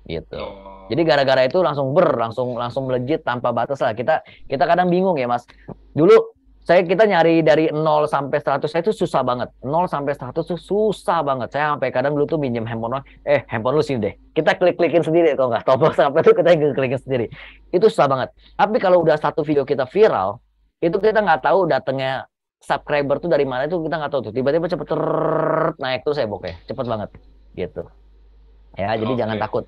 gitu. Oh. Jadi gara-gara itu langsung ber langsung langsung melejit tanpa batas lah. Kita kita kadang bingung ya, Mas. Dulu saya kita nyari dari 0 sampai 100 saya itu susah banget. 0 sampai 100 tuh susah banget. Saya sampai kadang dulu tuh minjem handphone orang, eh handphone lu sini deh. Kita klik-klikin sendiri kalau nggak topok [laughs] sampai tuh kita klik-klikin sendiri. Itu susah banget. Tapi kalau udah satu video kita viral, itu kita nggak tahu datangnya subscriber tuh dari mana itu kita nggak tahu tuh. Tiba-tiba cepet naik tuh saya bokeh, cepet banget gitu. Ya, jadi okay. jangan takut.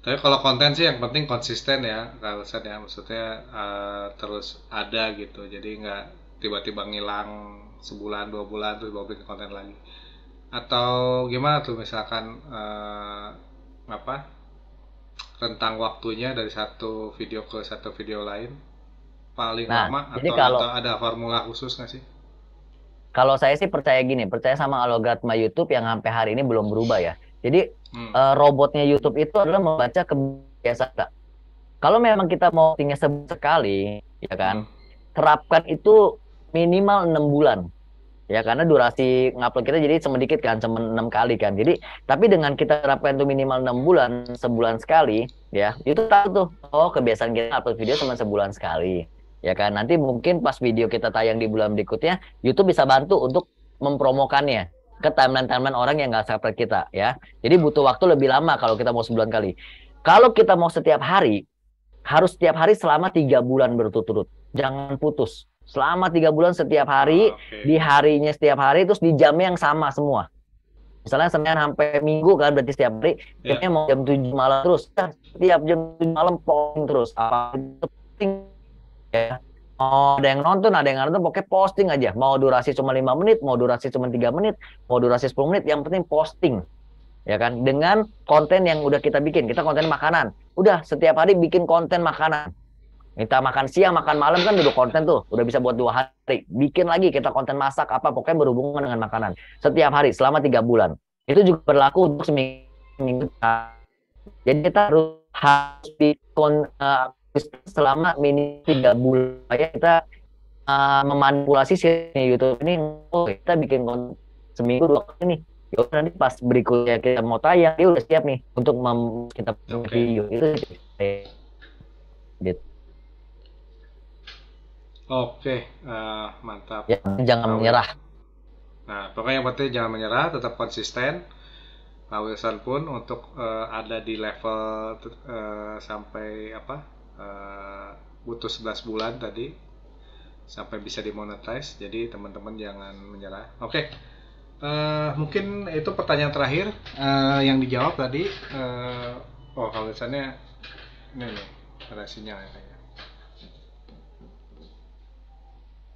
Tapi kalau konten sih yang penting konsisten ya, alasan ya maksudnya uh, terus ada gitu. Jadi nggak tiba-tiba ngilang sebulan dua bulan terus bawa bikin konten lagi. Atau gimana tuh misalkan uh, apa rentang waktunya dari satu video ke satu video lain paling nah, lama atau, kalau, atau ada formula khusus nggak sih? Kalau saya sih percaya gini, percaya sama algoritma YouTube yang sampai hari ini belum berubah ya jadi hmm. uh, robotnya YouTube itu adalah membaca kebiasaan. Kalau memang kita mau tinggal sekali, ya kan, hmm. terapkan itu minimal enam bulan, ya karena durasi ngupload kita jadi sedikit kan, cuma enam kali kan. Jadi tapi dengan kita terapkan itu minimal enam bulan, sebulan sekali, ya itu tahu tuh, oh kebiasaan kita upload video cuma sebulan sekali, ya kan. Nanti mungkin pas video kita tayang di bulan berikutnya, YouTube bisa bantu untuk mempromokannya ke timeline-timeline orang yang nggak subscribe kita ya. Jadi butuh waktu lebih lama kalau kita mau sebulan kali. Kalau kita mau setiap hari, harus setiap hari selama tiga bulan berturut-turut. Jangan putus. Selama tiga bulan setiap hari, ah, okay. di harinya setiap hari, terus di jamnya yang sama semua. Misalnya Senin sampai Minggu kan, berarti setiap hari, yeah. mau jam 7 malam terus. Setiap jam 7 malam poin terus. Apa penting ya mau oh, ada yang nonton, ada yang nonton, pokoknya posting aja. Mau durasi cuma lima menit, mau durasi cuma tiga menit, mau durasi 10 menit, yang penting posting. Ya kan? Dengan konten yang udah kita bikin. Kita konten makanan. Udah, setiap hari bikin konten makanan. Kita makan siang, makan malam kan udah konten tuh. Udah bisa buat dua hari. Bikin lagi kita konten masak apa, pokoknya berhubungan dengan makanan. Setiap hari, selama tiga bulan. Itu juga berlaku untuk seminggu. Jadi kita harus, harus bikin, uh, selama mini tiga bulan ya kita uh, memanipulasi si YouTube ini oh, kita bikin konten seminggu dua kali nih Yo, ya nanti pas berikutnya kita mau tayang dia udah siap nih untuk mem kita okay. video itu gitu. Oke, uh, mantap. Ya, jangan menyerah. Nah, pokoknya yang penting jangan menyerah, tetap konsisten. Pak Wilson pun untuk uh, ada di level uh, sampai apa Eh, butuh 11 bulan tadi sampai bisa dimonetize jadi teman-teman jangan menyerah oke okay. uh, eh, mungkin itu pertanyaan terakhir uh, yang dijawab tadi uh, oh kalau misalnya ini nih ada sinyal ya, kayaknya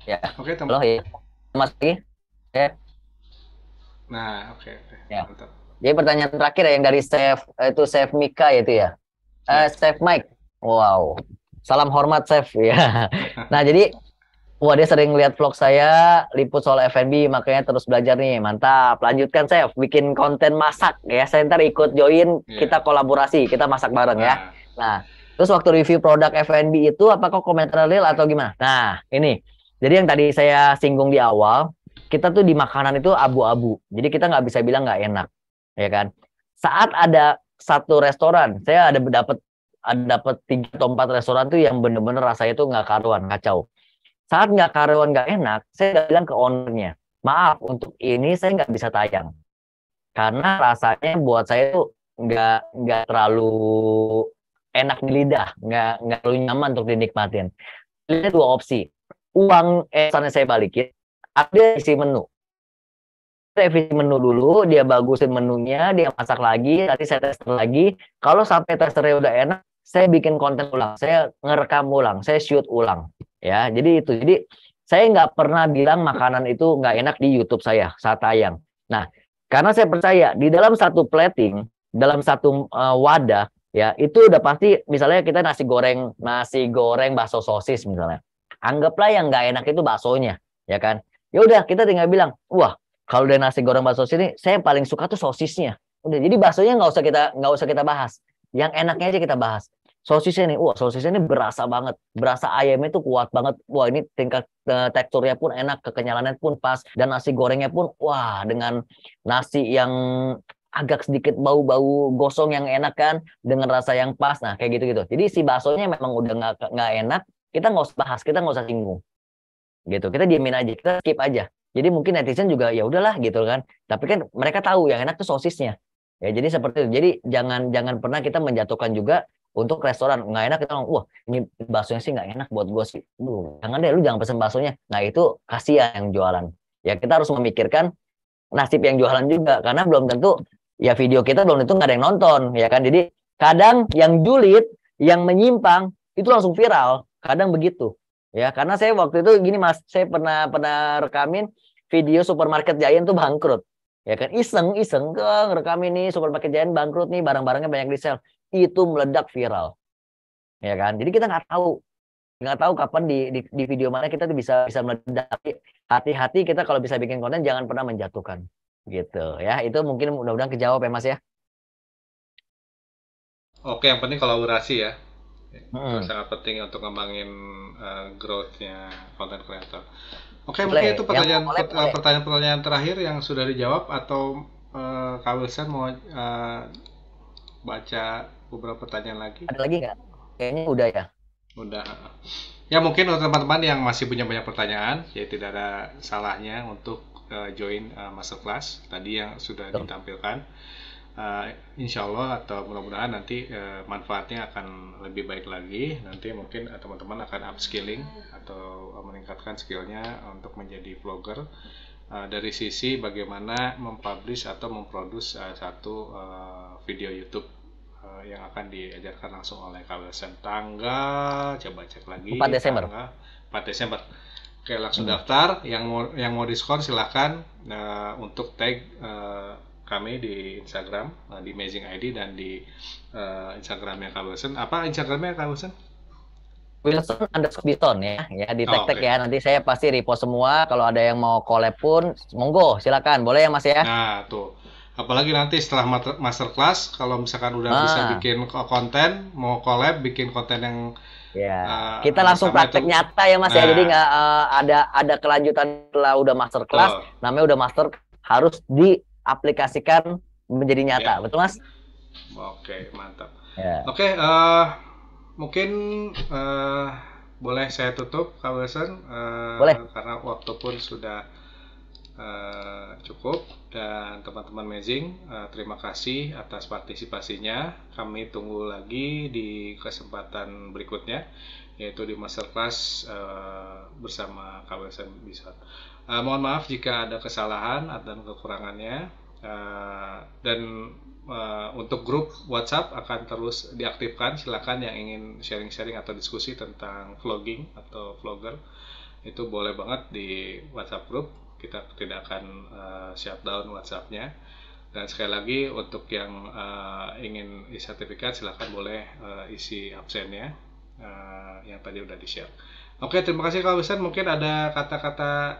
ya oke okay, teman ya mas lagi ya nah oke okay, okay. ya. mantap jadi pertanyaan terakhir yang dari Chef itu Chef Mika itu ya, ya. Chef Uh, Mike Wow. Salam hormat chef [laughs] ya. Nah, jadi wah dia sering lihat vlog saya liput soal F&B makanya terus belajar nih. Mantap. Lanjutkan chef bikin konten masak ya. Saya ntar ikut join, yeah. kita kolaborasi, kita masak bareng ya. nah. ya. Nah, terus waktu review produk F&B itu apa kok komentar real atau gimana? Nah, ini. Jadi yang tadi saya singgung di awal, kita tuh di makanan itu abu-abu. Jadi kita nggak bisa bilang nggak enak, ya kan? Saat ada satu restoran, saya ada dapat dapat tiga atau empat restoran tuh yang bener-bener rasanya tuh nggak karuan, kacau. Saat nggak karuan nggak enak, saya bilang ke ownernya, maaf untuk ini saya nggak bisa tayang karena rasanya buat saya tuh nggak nggak terlalu enak di lidah, nggak nggak terlalu nyaman untuk dinikmatin. Ini dua opsi, uang esannya saya balikin, ada isi menu. Revisi menu dulu, dia bagusin menunya, dia masak lagi, nanti saya tester lagi. Kalau sampai testernya udah enak, saya bikin konten ulang, saya ngerekam ulang, saya shoot ulang. Ya, jadi itu. Jadi saya nggak pernah bilang makanan itu nggak enak di YouTube saya saat tayang. Nah, karena saya percaya di dalam satu plating, dalam satu uh, wadah, ya itu udah pasti misalnya kita nasi goreng, nasi goreng bakso sosis misalnya. Anggaplah yang nggak enak itu baksonya, ya kan? Ya udah kita tinggal bilang, wah kalau dari nasi goreng bakso sosis ini, saya paling suka tuh sosisnya. Udah, jadi baksonya nggak usah kita nggak usah kita bahas. Yang enaknya aja kita bahas. Sosisnya nih, wah sosisnya ini berasa banget. Berasa ayamnya tuh kuat banget. Wah ini tingkat eh, teksturnya pun enak, kekenyalannya pun pas. Dan nasi gorengnya pun, wah dengan nasi yang agak sedikit bau-bau gosong yang enak kan dengan rasa yang pas nah kayak gitu-gitu jadi si baksonya memang udah nggak nggak enak kita nggak usah bahas kita nggak usah singgung gitu kita diemin aja kita skip aja jadi mungkin netizen juga ya udahlah gitu kan tapi kan mereka tahu yang enak tuh sosisnya Ya, jadi seperti itu. Jadi jangan jangan pernah kita menjatuhkan juga untuk restoran nggak enak kita ngomong, wah ini baksonya sih nggak enak buat gue sih. Duh, jangan deh, lu jangan pesen baksonya. Nah itu kasihan yang jualan. Ya kita harus memikirkan nasib yang jualan juga karena belum tentu ya video kita belum tentu nggak ada yang nonton ya kan. Jadi kadang yang julid, yang menyimpang itu langsung viral. Kadang begitu. Ya karena saya waktu itu gini mas, saya pernah pernah rekamin video supermarket Giant tuh bangkrut ya kan iseng iseng ke rekam ini pakai giant bangkrut nih barang-barangnya banyak di sel itu meledak viral ya kan jadi kita nggak tahu nggak tahu kapan di, di, di video mana kita tuh bisa bisa meledak hati-hati kita kalau bisa bikin konten jangan pernah menjatuhkan gitu ya itu mungkin mudah-mudahan kejawab ya mas ya oke yang penting kolaborasi ya hmm. sangat penting untuk ngembangin uh, growth-nya konten kreator Oke, okay, mungkin itu pertanyaan boleh, pertanyaan pertanyaan terakhir yang sudah dijawab atau uh, Kak Wilson mau uh, baca beberapa pertanyaan lagi? Ada lagi nggak? Kayaknya udah ya. Udah. Eh, ya mungkin untuk teman-teman yang masih punya banyak pertanyaan, ya tidak ada salahnya untuk uh, join uh, masterclass tadi yang sudah Betul. ditampilkan uh, insya Allah atau mudah-mudahan nanti uh, manfaatnya akan lebih baik lagi nanti mungkin eh, teman-teman akan upskilling atau meningkatkan skillnya untuk menjadi vlogger uh, dari sisi bagaimana mempublish atau memproduce uh, satu uh, video YouTube yang akan diajarkan langsung oleh Kabelsen tanggal coba cek lagi 4 Desember tanggal 4 Desember Oke langsung hmm. daftar yang mau yang mau diskon silahkan uh, untuk tag uh, kami di Instagram uh, di Amazing ID dan di uh, Instagramnya Kak Wilson. Apa Instagramnya Kak Wilson? Wilson underscore Biton ya, ya di tag tag oh, okay. ya. Nanti saya pasti repost semua. Kalau ada yang mau collab pun, monggo silakan, boleh ya Mas ya. Nah tuh, apalagi nanti setelah master masterclass, kalau misalkan udah ah. bisa bikin konten, mau collab, bikin konten yang Ya. Uh, kita langsung praktek itu. nyata ya Mas ya. nah. ya. Jadi nggak uh, ada ada kelanjutan setelah udah masterclass, oh. namanya udah master harus di aplikasikan menjadi nyata, ya. betul mas? Oke, mantap. Ya. Oke, uh, mungkin uh, boleh saya tutup, Kak Wilson, uh, boleh. karena waktu pun sudah uh, cukup dan teman-teman Amazing uh, terima kasih atas partisipasinya. Kami tunggu lagi di kesempatan berikutnya yaitu di masterclass uh, bersama Kak Wilson Uh, mohon maaf jika ada kesalahan dan kekurangannya. Uh, dan uh, untuk grup WhatsApp akan terus diaktifkan. Silakan yang ingin sharing-sharing atau diskusi tentang vlogging atau vlogger itu boleh banget di WhatsApp grup. Kita tidak akan uh, shutdown WhatsAppnya. Dan sekali lagi untuk yang uh, ingin sertifikat silakan boleh uh, isi absennya uh, yang tadi udah di share. Oke, terima kasih kalau Wisan. Mungkin ada kata-kata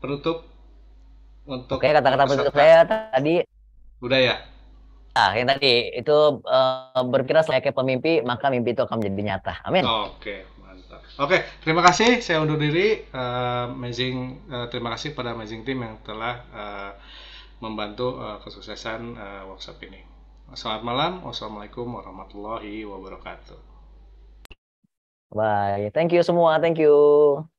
penutup untuk Oke, kata-kata penutup saya tadi ya. Ah, yang tadi itu uh, eh, berkira selayaknya pemimpi, maka mimpi itu akan menjadi nyata. Amin. Oke, mantap. Oke, terima kasih. Saya undur diri. Uh, amazing, uh, terima kasih pada Amazing Team yang telah uh, membantu uh, kesuksesan uh, workshop ini. Selamat malam. Wassalamualaikum warahmatullahi wabarakatuh. Bye. Thank you semua. Thank you.